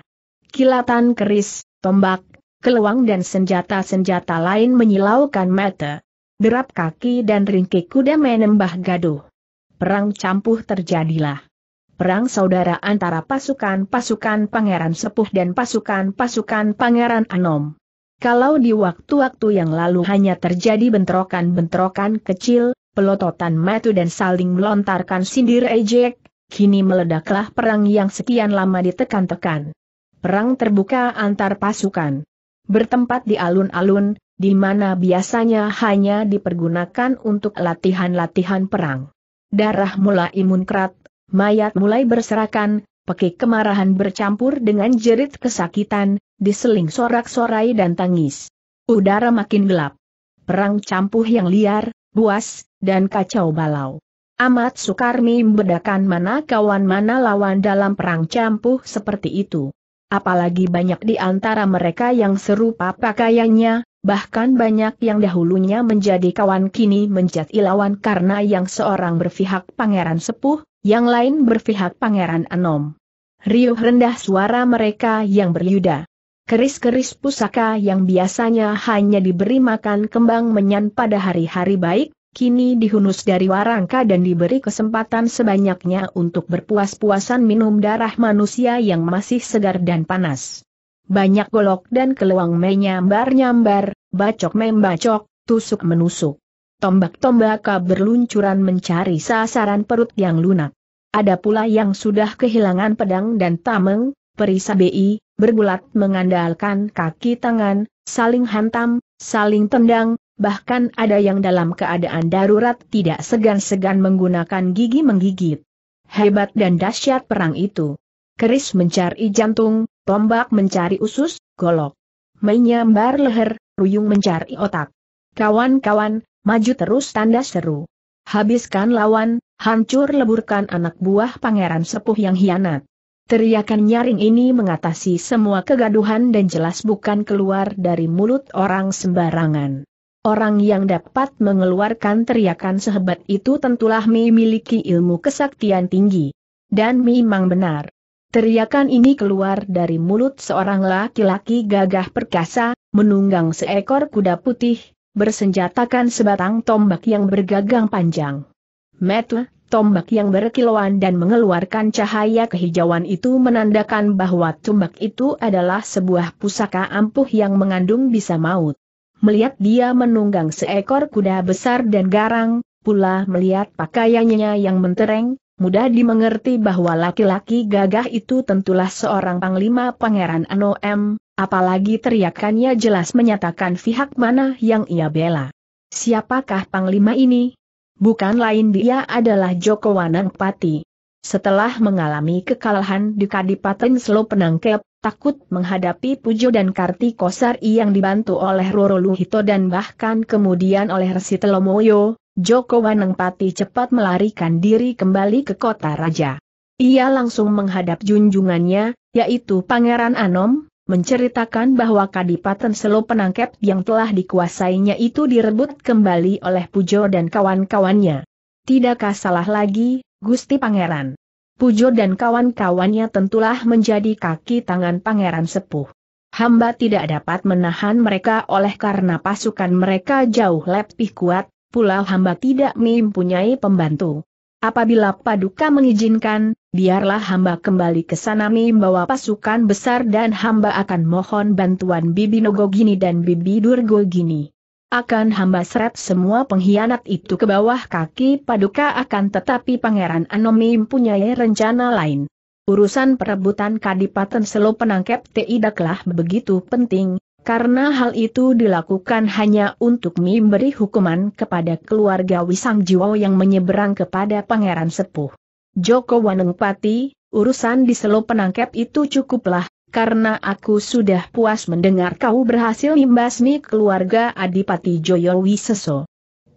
S1: Kilatan keris, tombak, keluang dan senjata-senjata lain menyilaukan mata. Derap kaki dan ringkik kuda menembah gaduh. Perang campuh terjadilah perang saudara antara pasukan-pasukan Pangeran Sepuh dan pasukan-pasukan Pangeran Anom. Kalau di waktu-waktu yang lalu hanya terjadi bentrokan-bentrokan kecil, pelototan matu dan saling melontarkan sindir ejek, kini meledaklah perang yang sekian lama ditekan-tekan. Perang terbuka antar pasukan. Bertempat di alun-alun, di mana biasanya hanya dipergunakan untuk latihan-latihan perang. Darah mulai munkrat, Mayat mulai berserakan, pekik kemarahan bercampur dengan jerit kesakitan, diseling sorak-sorai dan tangis. Udara makin gelap. Perang campuh yang liar, buas, dan kacau balau. Amat sukar membedakan mana kawan mana lawan dalam perang campuh seperti itu. Apalagi banyak di antara mereka yang serupa pakaiannya, bahkan banyak yang dahulunya menjadi kawan kini menjadi lawan karena yang seorang berpihak pangeran sepuh, yang lain berpihak Pangeran Anom. Riuh rendah suara mereka yang berliuda. Keris-keris pusaka yang biasanya hanya diberi makan kembang menyan pada hari-hari baik, kini dihunus dari warangka dan diberi kesempatan sebanyaknya untuk berpuas-puasan minum darah manusia yang masih segar dan panas. Banyak golok dan keluang menyambar-nyambar, bacok membacok, tusuk menusuk tombak tombak berluncuran mencari sasaran perut yang lunak. Ada pula yang sudah kehilangan pedang dan tameng, perisa bi, bergulat mengandalkan kaki tangan, saling hantam, saling tendang, bahkan ada yang dalam keadaan darurat tidak segan-segan menggunakan gigi menggigit. Hebat dan dahsyat perang itu. Keris mencari jantung, tombak mencari usus, golok. Menyambar leher, ruyung mencari otak. Kawan-kawan, maju terus tanda seru. Habiskan lawan, hancur leburkan anak buah pangeran sepuh yang hianat. Teriakan nyaring ini mengatasi semua kegaduhan dan jelas bukan keluar dari mulut orang sembarangan. Orang yang dapat mengeluarkan teriakan sehebat itu tentulah memiliki ilmu kesaktian tinggi. Dan memang benar. Teriakan ini keluar dari mulut seorang laki-laki gagah perkasa, menunggang seekor kuda putih, bersenjatakan sebatang tombak yang bergagang panjang. Metu, tombak yang berkilauan dan mengeluarkan cahaya kehijauan itu menandakan bahwa tombak itu adalah sebuah pusaka ampuh yang mengandung bisa maut. Melihat dia menunggang seekor kuda besar dan garang, pula melihat pakaiannya yang mentereng, mudah dimengerti bahwa laki-laki gagah itu tentulah seorang panglima pangeran Anom, apalagi teriakannya jelas menyatakan pihak mana yang ia bela. Siapakah panglima ini? Bukan lain dia adalah Joko Pati. Setelah mengalami kekalahan di Kadipaten Slo Penangkep, takut menghadapi Pujo dan Karti Kosari yang dibantu oleh Roro Luhito dan bahkan kemudian oleh Resi Telomoyo, Joko Wanengpati cepat melarikan diri kembali ke kota raja. Ia langsung menghadap junjungannya, yaitu Pangeran Anom, menceritakan bahwa Kadipaten Selo penangkep yang telah dikuasainya itu direbut kembali oleh Pujo dan kawan-kawannya. Tidakkah salah lagi, Gusti Pangeran? Pujo dan kawan-kawannya tentulah menjadi kaki tangan Pangeran Sepuh. Hamba tidak dapat menahan mereka oleh karena pasukan mereka jauh lebih kuat, pula hamba tidak mempunyai pembantu. Apabila paduka mengizinkan, biarlah hamba kembali ke sana membawa pasukan besar dan hamba akan mohon bantuan Bibi Nogogini dan Bibi Durgogini. Akan hamba seret semua pengkhianat itu ke bawah kaki paduka akan tetapi Pangeran Anom mempunyai rencana lain. Urusan perebutan Kadipaten Selo penangkep tidaklah begitu penting, karena hal itu dilakukan hanya untuk memberi hukuman kepada keluarga Wisang Jiwo yang menyeberang kepada Pangeran Sepuh. Joko Wanengpati, urusan di selo penangkep itu cukuplah, karena aku sudah puas mendengar kau berhasil membasmi keluarga Adipati Joyo Wiseso.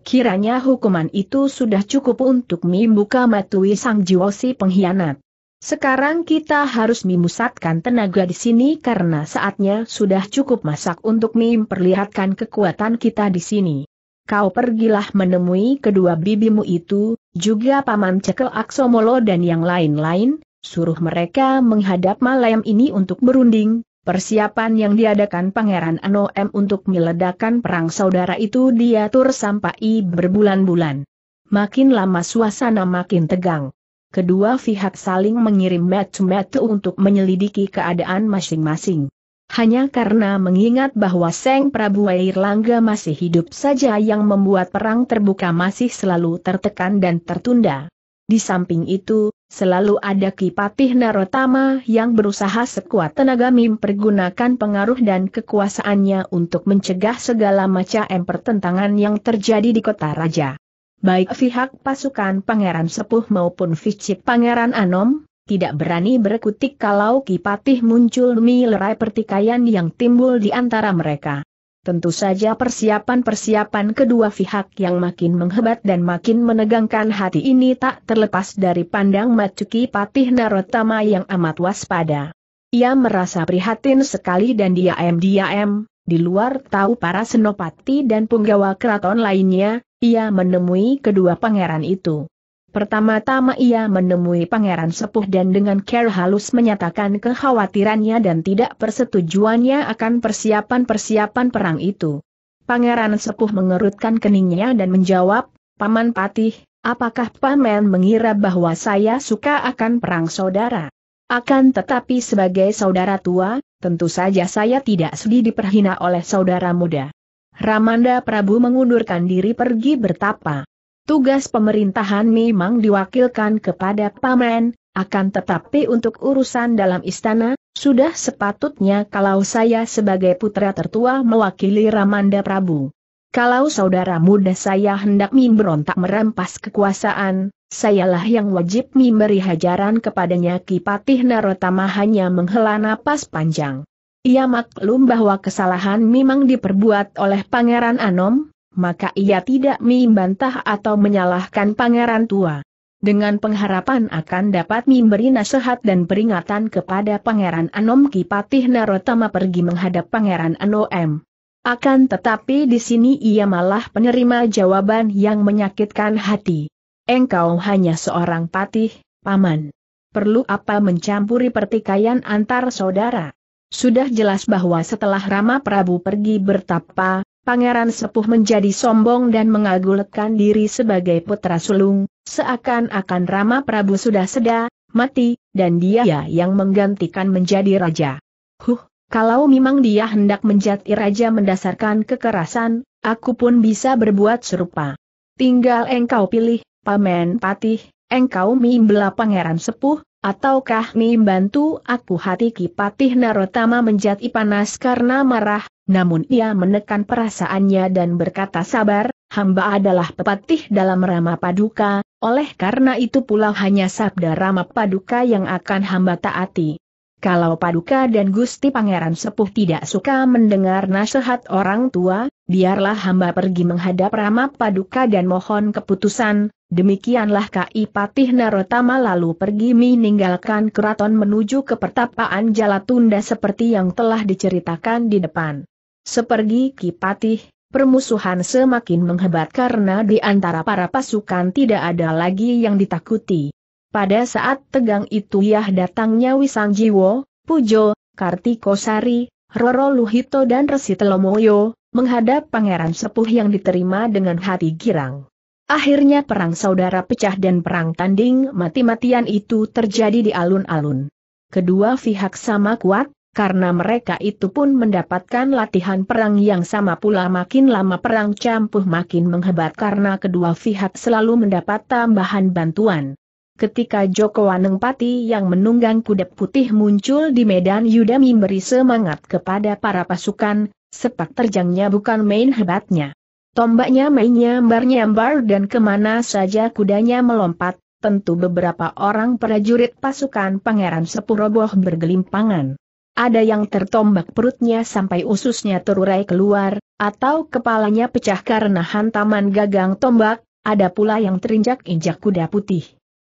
S1: Kiranya hukuman itu sudah cukup untuk membuka matui sang jiwa si pengkhianat. Sekarang kita harus memusatkan tenaga di sini karena saatnya sudah cukup masak untuk memperlihatkan kekuatan kita di sini. Kau pergilah menemui kedua bibimu itu, juga Paman Cekel Aksomolo dan yang lain-lain, suruh mereka menghadap malam ini untuk berunding. Persiapan yang diadakan Pangeran Ano untuk meledakan perang saudara itu diatur sampai berbulan-bulan. Makin lama suasana makin tegang kedua pihak saling mengirim metu-metu untuk menyelidiki keadaan masing-masing. Hanya karena mengingat bahwa Seng Prabu Airlangga masih hidup saja yang membuat perang terbuka masih selalu tertekan dan tertunda. Di samping itu, selalu ada Kipatih Narotama yang berusaha sekuat tenaga mempergunakan pengaruh dan kekuasaannya untuk mencegah segala macam pertentangan yang terjadi di kota raja baik pihak pasukan Pangeran Sepuh maupun Vicip Pangeran Anom, tidak berani berkutik kalau Kipatih muncul melerai pertikaian yang timbul di antara mereka. Tentu saja persiapan-persiapan kedua pihak yang makin menghebat dan makin menegangkan hati ini tak terlepas dari pandang Matuki Patih Narotama yang amat waspada. Ia merasa prihatin sekali dan diam-diam, di luar tahu para senopati dan punggawa keraton lainnya, ia menemui kedua pangeran itu. Pertama-tama ia menemui pangeran sepuh dan dengan care halus menyatakan kekhawatirannya dan tidak persetujuannya akan persiapan-persiapan perang itu. Pangeran sepuh mengerutkan keningnya dan menjawab, Paman Patih, apakah Paman mengira bahwa saya suka akan perang saudara? Akan tetapi sebagai saudara tua, tentu saja saya tidak sedih diperhina oleh saudara muda. Ramanda Prabu mengundurkan diri pergi bertapa. Tugas pemerintahan memang diwakilkan kepada Paman, akan tetapi untuk urusan dalam istana, sudah sepatutnya kalau saya sebagai putra tertua mewakili Ramanda Prabu. Kalau saudara muda saya hendak memberontak merampas kekuasaan, sayalah yang wajib memberi hajaran kepadanya Kipatih Narotama hanya menghela napas panjang. Ia maklum bahwa kesalahan memang diperbuat oleh Pangeran Anom, maka ia tidak membantah atau menyalahkan Pangeran Tua. Dengan pengharapan akan dapat memberi nasihat dan peringatan kepada Pangeran Anom Kipatih Narotama pergi menghadap Pangeran Anom. Akan tetapi di sini ia malah penerima jawaban yang menyakitkan hati. Engkau hanya seorang patih, paman. Perlu apa mencampuri pertikaian antar saudara? Sudah jelas bahwa setelah Rama Prabu pergi bertapa, Pangeran Sepuh menjadi sombong dan mengagulkan diri sebagai putra sulung, seakan-akan Rama Prabu sudah seda, mati, dan dia yang menggantikan menjadi raja. Huh, kalau memang dia hendak menjadi raja mendasarkan kekerasan, aku pun bisa berbuat serupa. Tinggal engkau pilih, Pamen Patih, engkau mimbela pangeran sepuh, Ataukah mi bantu aku hati Kipatih Narotama menjadi panas karena marah, namun ia menekan perasaannya dan berkata sabar, hamba adalah pepatih dalam Rama Paduka, oleh karena itu pula hanya sabda Rama Paduka yang akan hamba taati. Kalau Paduka dan Gusti Pangeran Sepuh tidak suka mendengar nasihat orang tua, biarlah hamba pergi menghadap Rama Paduka dan mohon keputusan, Demikianlah Kai Patih Narotama lalu pergi meninggalkan keraton menuju ke pertapaan Jalatunda seperti yang telah diceritakan di depan. Sepergi Ki Patih, permusuhan semakin menghebat karena di antara para pasukan tidak ada lagi yang ditakuti. Pada saat tegang itu yah datangnya Wisangjiwo, Pujo, Kartikosari, Roro Luhito dan Resi Telomoyo, menghadap pangeran sepuh yang diterima dengan hati girang. Akhirnya perang saudara pecah dan perang tanding mati-matian itu terjadi di alun-alun. Kedua pihak sama kuat, karena mereka itu pun mendapatkan latihan perang yang sama pula makin lama perang campuh makin menghebat karena kedua pihak selalu mendapat tambahan bantuan. Ketika Joko Wanengpati yang menunggang kuda putih muncul di medan Yudami memberi semangat kepada para pasukan, sepak terjangnya bukan main hebatnya. Tombaknya menyambar-nyambar dan kemana saja kudanya melompat, tentu beberapa orang prajurit pasukan Pangeran Sepuroboh bergelimpangan. Ada yang tertombak perutnya sampai ususnya terurai keluar, atau kepalanya pecah karena hantaman gagang tombak, ada pula yang terinjak-injak kuda putih.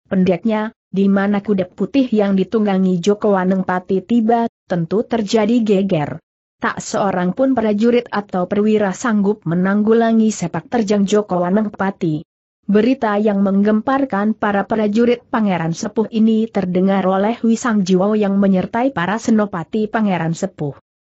S1: Pendeknya, di mana kuda putih yang ditunggangi Joko Wanengpati tiba, tentu terjadi geger, tak seorang pun prajurit atau perwira sanggup menanggulangi sepak terjang Joko Wanengpati. Berita yang menggemparkan para prajurit Pangeran Sepuh ini terdengar oleh Wisang Jiwo yang menyertai para senopati Pangeran Sepuh.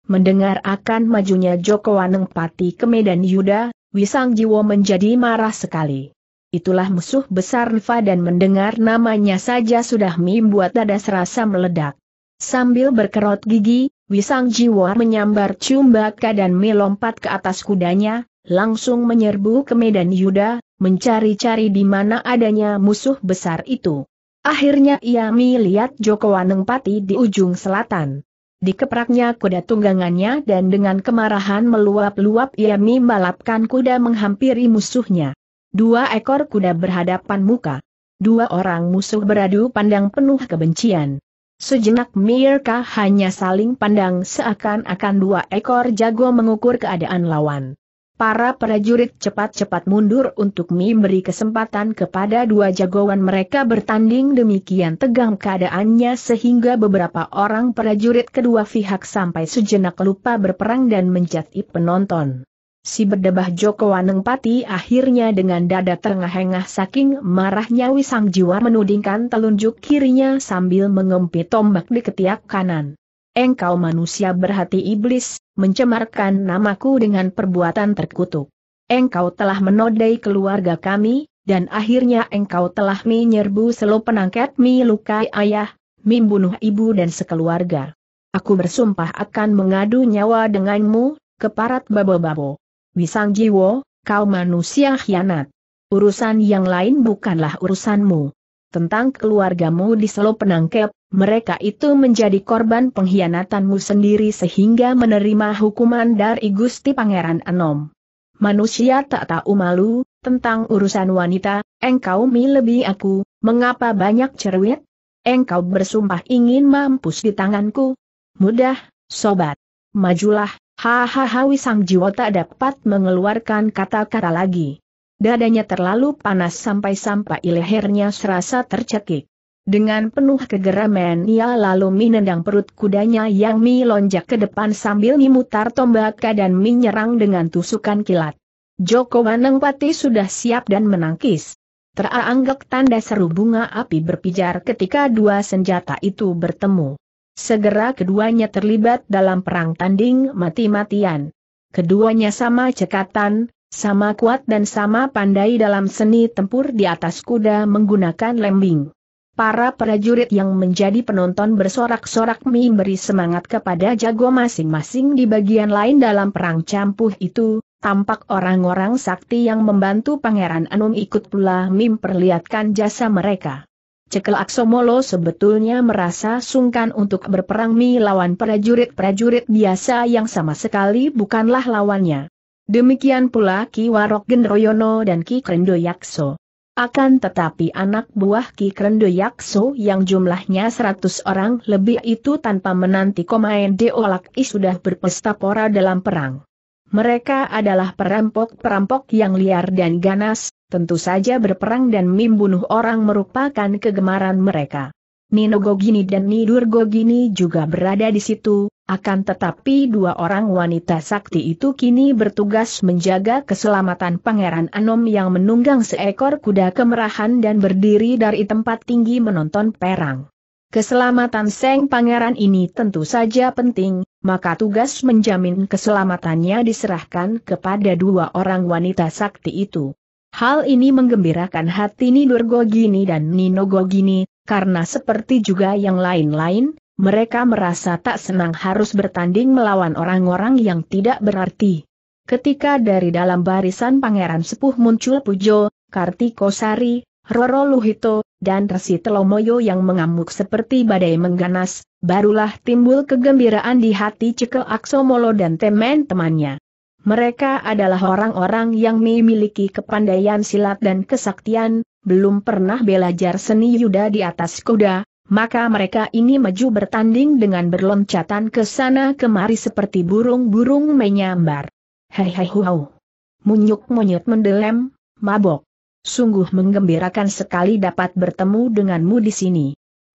S1: Mendengar akan majunya Joko Wanengpati ke Medan Yuda, Wisang Jiwo menjadi marah sekali. Itulah musuh besar Nfa dan mendengar namanya saja sudah membuat dada serasa meledak. Sambil berkerut gigi, Wisang Jiwar menyambar Cumbaka dan melompat ke atas kudanya, langsung menyerbu ke medan Yuda, mencari-cari di mana adanya musuh besar itu. Akhirnya ia melihat Joko Waneng Pati di ujung selatan. Dikepraknya kuda tunggangannya dan dengan kemarahan meluap-luap ia membalapkan kuda menghampiri musuhnya. Dua ekor kuda berhadapan muka. Dua orang musuh beradu pandang penuh kebencian. Sejenak mereka hanya saling pandang seakan-akan dua ekor jago mengukur keadaan lawan. Para prajurit cepat-cepat mundur untuk memberi kesempatan kepada dua jagoan mereka bertanding demikian tegang keadaannya sehingga beberapa orang prajurit kedua pihak sampai sejenak lupa berperang dan menjadi penonton. Si berdebah Joko Waneng Pati akhirnya dengan dada terengah-engah saking marahnya Wisang Jiwa menudingkan telunjuk kirinya sambil mengempit tombak di ketiak kanan. Engkau manusia berhati iblis, mencemarkan namaku dengan perbuatan terkutuk. Engkau telah menodai keluarga kami, dan akhirnya engkau telah menyerbu selo penangket mi lukai ayah, mi ibu dan sekeluarga. Aku bersumpah akan mengadu nyawa denganmu, keparat babo-babo. Wisang Jiwo, kau manusia khianat. Urusan yang lain bukanlah urusanmu. Tentang keluargamu di Solo Penangkep, mereka itu menjadi korban pengkhianatanmu sendiri sehingga menerima hukuman dari Gusti Pangeran Anom. Manusia tak tahu malu, tentang urusan wanita, engkau mi lebih aku, mengapa banyak cerwet? Engkau bersumpah ingin mampus di tanganku. Mudah, sobat. Majulah, Hahaha Wisang Jiwo tak dapat mengeluarkan kata-kata lagi. Dadanya terlalu panas sampai-sampai lehernya serasa tercekik. Dengan penuh kegeraman ia lalu menendang perut kudanya yang melonjak ke depan sambil memutar tombak dan menyerang dengan tusukan kilat. Joko Wanengpati sudah siap dan menangkis. Teraanggak tanda seru bunga api berpijar ketika dua senjata itu bertemu. Segera keduanya terlibat dalam perang tanding mati-matian. Keduanya sama cekatan, sama kuat dan sama pandai dalam seni tempur di atas kuda menggunakan lembing. Para prajurit yang menjadi penonton bersorak-sorak memberi semangat kepada jago masing-masing di bagian lain dalam perang campuh itu, tampak orang-orang sakti yang membantu Pangeran Anum ikut pula memperlihatkan jasa mereka. Cekel Aksomolo sebetulnya merasa sungkan untuk berperang melawan prajurit-prajurit biasa yang sama sekali bukanlah lawannya. Demikian pula Ki Warok Gendroyono dan Ki Krendo Yakso. Akan tetapi anak buah Ki Krendo Yakso yang jumlahnya 100 orang lebih itu tanpa menanti Komando Olaki sudah berpesta pora dalam perang. Mereka adalah perampok-perampok yang liar dan ganas, Tentu saja berperang dan membunuh orang merupakan kegemaran mereka. Nino Gogini dan Nidur Gogini juga berada di situ, akan tetapi dua orang wanita sakti itu kini bertugas menjaga keselamatan Pangeran Anom yang menunggang seekor kuda kemerahan dan berdiri dari tempat tinggi menonton perang. Keselamatan Seng Pangeran ini tentu saja penting, maka tugas menjamin keselamatannya diserahkan kepada dua orang wanita sakti itu. Hal ini menggembirakan hati Nidur Gogini dan Nino Gogini, karena seperti juga yang lain-lain, mereka merasa tak senang harus bertanding melawan orang-orang yang tidak berarti. Ketika dari dalam barisan Pangeran Sepuh muncul Pujo, Kartikosari, Roro Luhito, dan Resi Telomoyo yang mengamuk seperti badai mengganas, barulah timbul kegembiraan di hati Cekel Aksomolo dan temen temannya mereka adalah orang-orang yang memiliki kepandaian silat dan kesaktian, belum pernah belajar seni yuda di atas kuda, maka mereka ini maju bertanding dengan berloncatan ke sana kemari seperti burung-burung menyambar. huau. munyuk monyet mendelem, mabok. Sungguh menggembirakan sekali dapat bertemu denganmu di sini.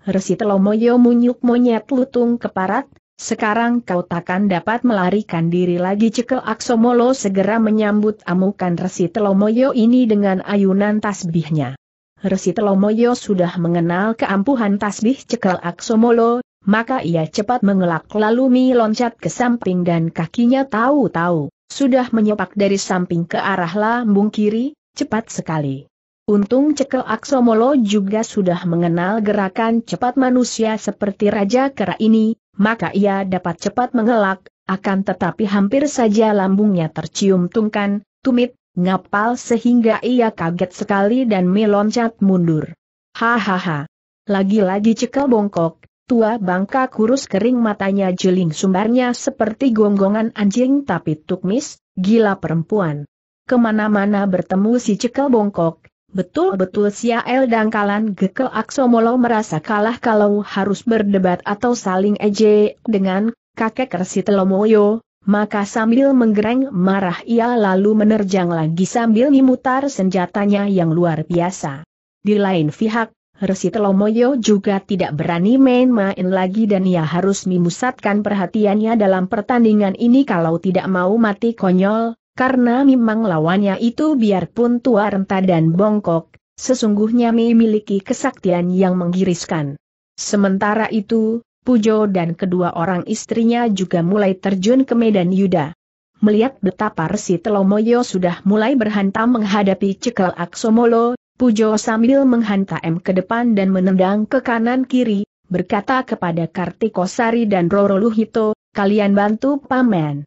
S1: Resi telomoyo munyuk monyet lutung keparat, sekarang kau takkan dapat melarikan diri lagi cekel Aksomolo segera menyambut amukan Resi Telomoyo ini dengan ayunan tasbihnya. Resi Telomoyo sudah mengenal keampuhan tasbih cekel Aksomolo, maka ia cepat mengelak lalu Mi loncat ke samping dan kakinya tahu-tahu, sudah menyepak dari samping ke arah lambung kiri, cepat sekali. Untung cekel Aksomolo juga sudah mengenal gerakan cepat manusia seperti Raja Kera ini, maka ia dapat cepat mengelak, akan tetapi hampir saja lambungnya tercium tungkan, tumit, ngapal sehingga ia kaget sekali dan meloncat mundur. Hahaha. Lagi-lagi cekal bongkok, tua bangka kurus kering matanya jeling sumbarnya seperti gonggongan anjing tapi tukmis, gila perempuan. Kemana-mana bertemu si cekal bongkok, betul-betul El dangkalan Geke Aksomolo merasa kalah kalau harus berdebat atau saling ejek dengan kakek Kersi Telomoyo, maka sambil menggereng marah ia lalu menerjang lagi sambil memutar senjatanya yang luar biasa. Di lain pihak, Resi Telomoyo juga tidak berani main-main lagi dan ia harus memusatkan perhatiannya dalam pertandingan ini kalau tidak mau mati konyol, karena memang lawannya itu biarpun tua renta dan bongkok, sesungguhnya memiliki kesaktian yang menggiriskan. Sementara itu, Pujo dan kedua orang istrinya juga mulai terjun ke medan Yuda. Melihat betapa Resi Telomoyo sudah mulai berhantam menghadapi Cekel Aksomolo, Pujo sambil menghantam ke depan dan menendang ke kanan kiri, berkata kepada Kartikosari dan Roro Luhito, kalian bantu paman.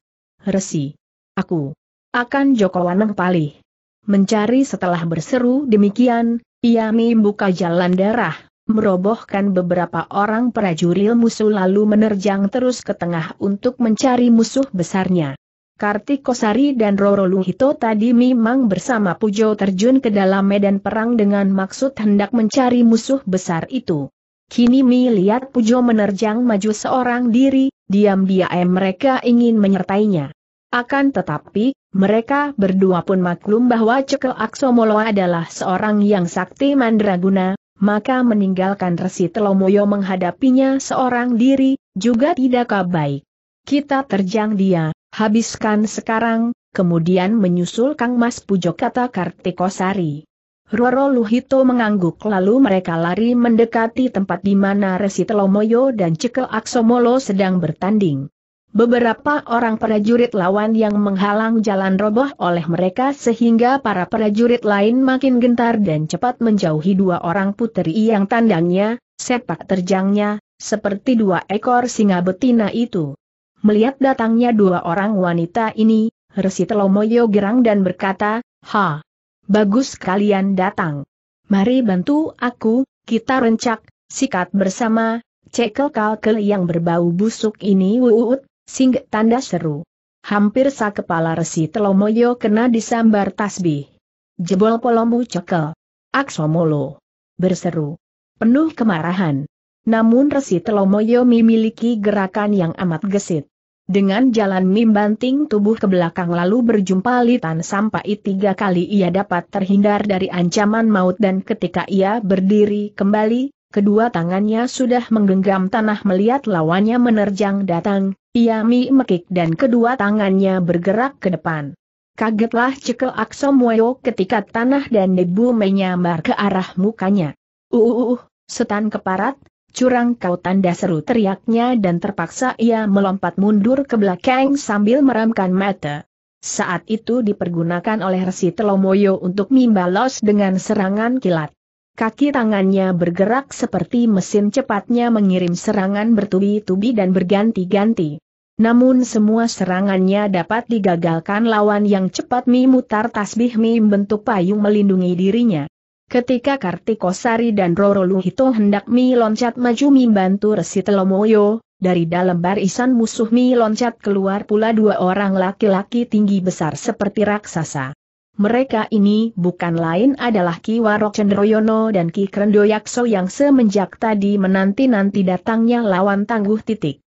S1: Resi. Aku. Akan Joko Waneng pali, Mencari setelah berseru demikian, ia membuka jalan darah, merobohkan beberapa orang prajurit musuh lalu menerjang terus ke tengah untuk mencari musuh besarnya. Kartikosari dan Roro Luhito tadi memang bersama Pujo terjun ke dalam medan perang dengan maksud hendak mencari musuh besar itu. Kini Mi lihat Pujo menerjang maju seorang diri, diam-diam mereka ingin menyertainya. Akan tetapi, mereka berdua pun maklum bahwa Cekel Aksomolo adalah seorang yang sakti mandraguna, maka meninggalkan Resi Telomoyo menghadapinya seorang diri, juga tidak baik. Kita terjang dia, habiskan sekarang, kemudian menyusul Kang Mas Pujo kata Kartikosari. Roro Luhito mengangguk lalu mereka lari mendekati tempat di mana Resi Telomoyo dan Cekel Aksomolo sedang bertanding. Beberapa orang prajurit lawan yang menghalang jalan roboh oleh mereka sehingga para prajurit lain makin gentar dan cepat menjauhi dua orang puteri yang tandangnya, sepak terjangnya, seperti dua ekor singa betina itu. Melihat datangnya dua orang wanita ini, Resi Telomoyo gerang dan berkata, Ha! Bagus kalian datang. Mari bantu aku, kita rencak, sikat bersama, cekel kalkel yang berbau busuk ini uut Sing tanda seru. Hampir sa kepala resi telomoyo kena disambar tasbih. Jebol polomu cekel. Aksomolo. Berseru. Penuh kemarahan. Namun resi telomoyo memiliki gerakan yang amat gesit. Dengan jalan membanting tubuh ke belakang lalu berjumpa litan sampai tiga kali ia dapat terhindar dari ancaman maut dan ketika ia berdiri kembali, kedua tangannya sudah menggenggam tanah melihat lawannya menerjang datang, ia mekik dan kedua tangannya bergerak ke depan. Kagetlah cekel Aksomoyo ketika tanah dan debu menyambar ke arah mukanya. Uh, uh, uh, setan keparat, curang kau tanda seru teriaknya dan terpaksa ia melompat mundur ke belakang sambil meramkan mata. Saat itu dipergunakan oleh Resi Telomoyo untuk mimbalos dengan serangan kilat. Kaki tangannya bergerak seperti mesin cepatnya mengirim serangan bertubi-tubi dan berganti-ganti. Namun semua serangannya dapat digagalkan lawan yang cepat memutar tasbih mim bentuk payung melindungi dirinya. Ketika Kartikosari dan Roro Luhito hendak mi loncat maju mi bantu resi telomoyo, dari dalam barisan musuh mi loncat keluar pula dua orang laki-laki tinggi besar seperti raksasa. Mereka ini bukan lain adalah Ki Warok Cendroyono dan Ki Krendoyakso yang semenjak tadi menanti-nanti datangnya lawan tangguh titik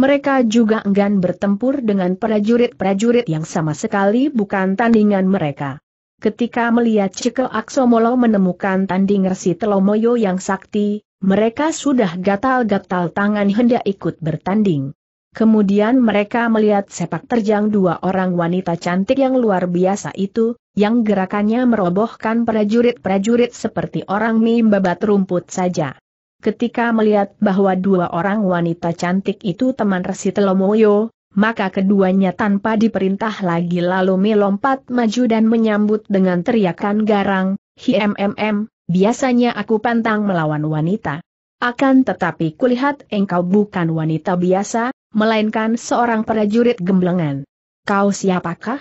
S1: mereka juga enggan bertempur dengan prajurit-prajurit yang sama sekali bukan tandingan mereka. Ketika melihat Ceke Aksomolo menemukan tanding resi Telomoyo yang sakti, mereka sudah gatal-gatal tangan hendak ikut bertanding. Kemudian mereka melihat sepak terjang dua orang wanita cantik yang luar biasa itu, yang gerakannya merobohkan prajurit-prajurit seperti orang mimbabat rumput saja ketika melihat bahwa dua orang wanita cantik itu teman Resi Telomoyo, maka keduanya tanpa diperintah lagi lalu melompat maju dan menyambut dengan teriakan garang, HMMM, biasanya aku pantang melawan wanita. Akan tetapi kulihat engkau bukan wanita biasa, melainkan seorang prajurit gemblengan. Kau siapakah?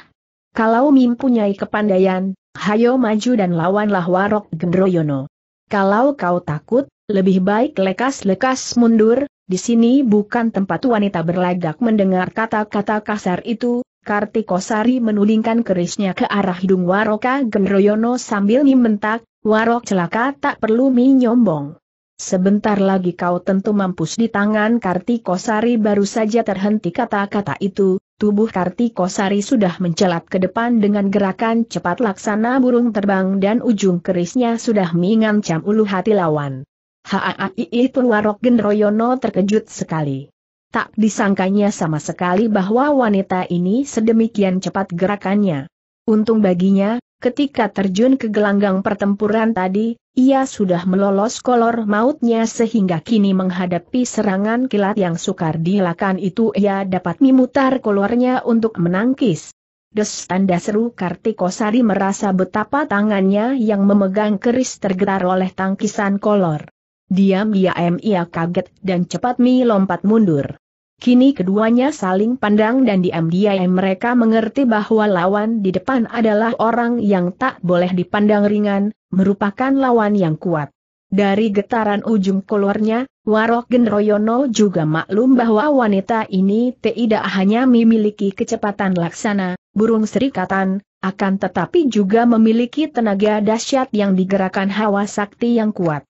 S1: Kalau mempunyai kepandaian, hayo maju dan lawanlah Warok Gendroyono. Kalau kau takut, lebih baik lekas-lekas mundur, di sini bukan tempat wanita berlagak mendengar kata-kata kasar itu, Kartikosari menulingkan kerisnya ke arah hidung Waroka Gendroyono sambil membentak, Warok celaka tak perlu minyombong. Sebentar lagi kau tentu mampus di tangan Kartikosari baru saja terhenti kata-kata itu, tubuh Kartikosari sudah mencelat ke depan dengan gerakan cepat laksana burung terbang dan ujung kerisnya sudah mengancam ulu hati lawan. Haai Purwarok Genroyono terkejut sekali. Tak disangkanya sama sekali bahwa wanita ini sedemikian cepat gerakannya. Untung baginya, ketika terjun ke gelanggang pertempuran tadi, ia sudah melolos kolor mautnya sehingga kini menghadapi serangan kilat yang sukar dilakukan itu ia dapat memutar kolornya untuk menangkis. Des tanda seru Kartikosari merasa betapa tangannya yang memegang keris tergetar oleh tangkisan kolor. Diam-diam ia kaget dan cepat Mi lompat mundur. Kini keduanya saling pandang dan diam-diam mereka mengerti bahwa lawan di depan adalah orang yang tak boleh dipandang ringan, merupakan lawan yang kuat. Dari getaran ujung kolornya, Warok Genroyono juga maklum bahwa wanita ini tidak hanya memiliki kecepatan laksana, burung serikatan, akan tetapi juga memiliki tenaga dahsyat yang digerakkan hawa sakti yang kuat.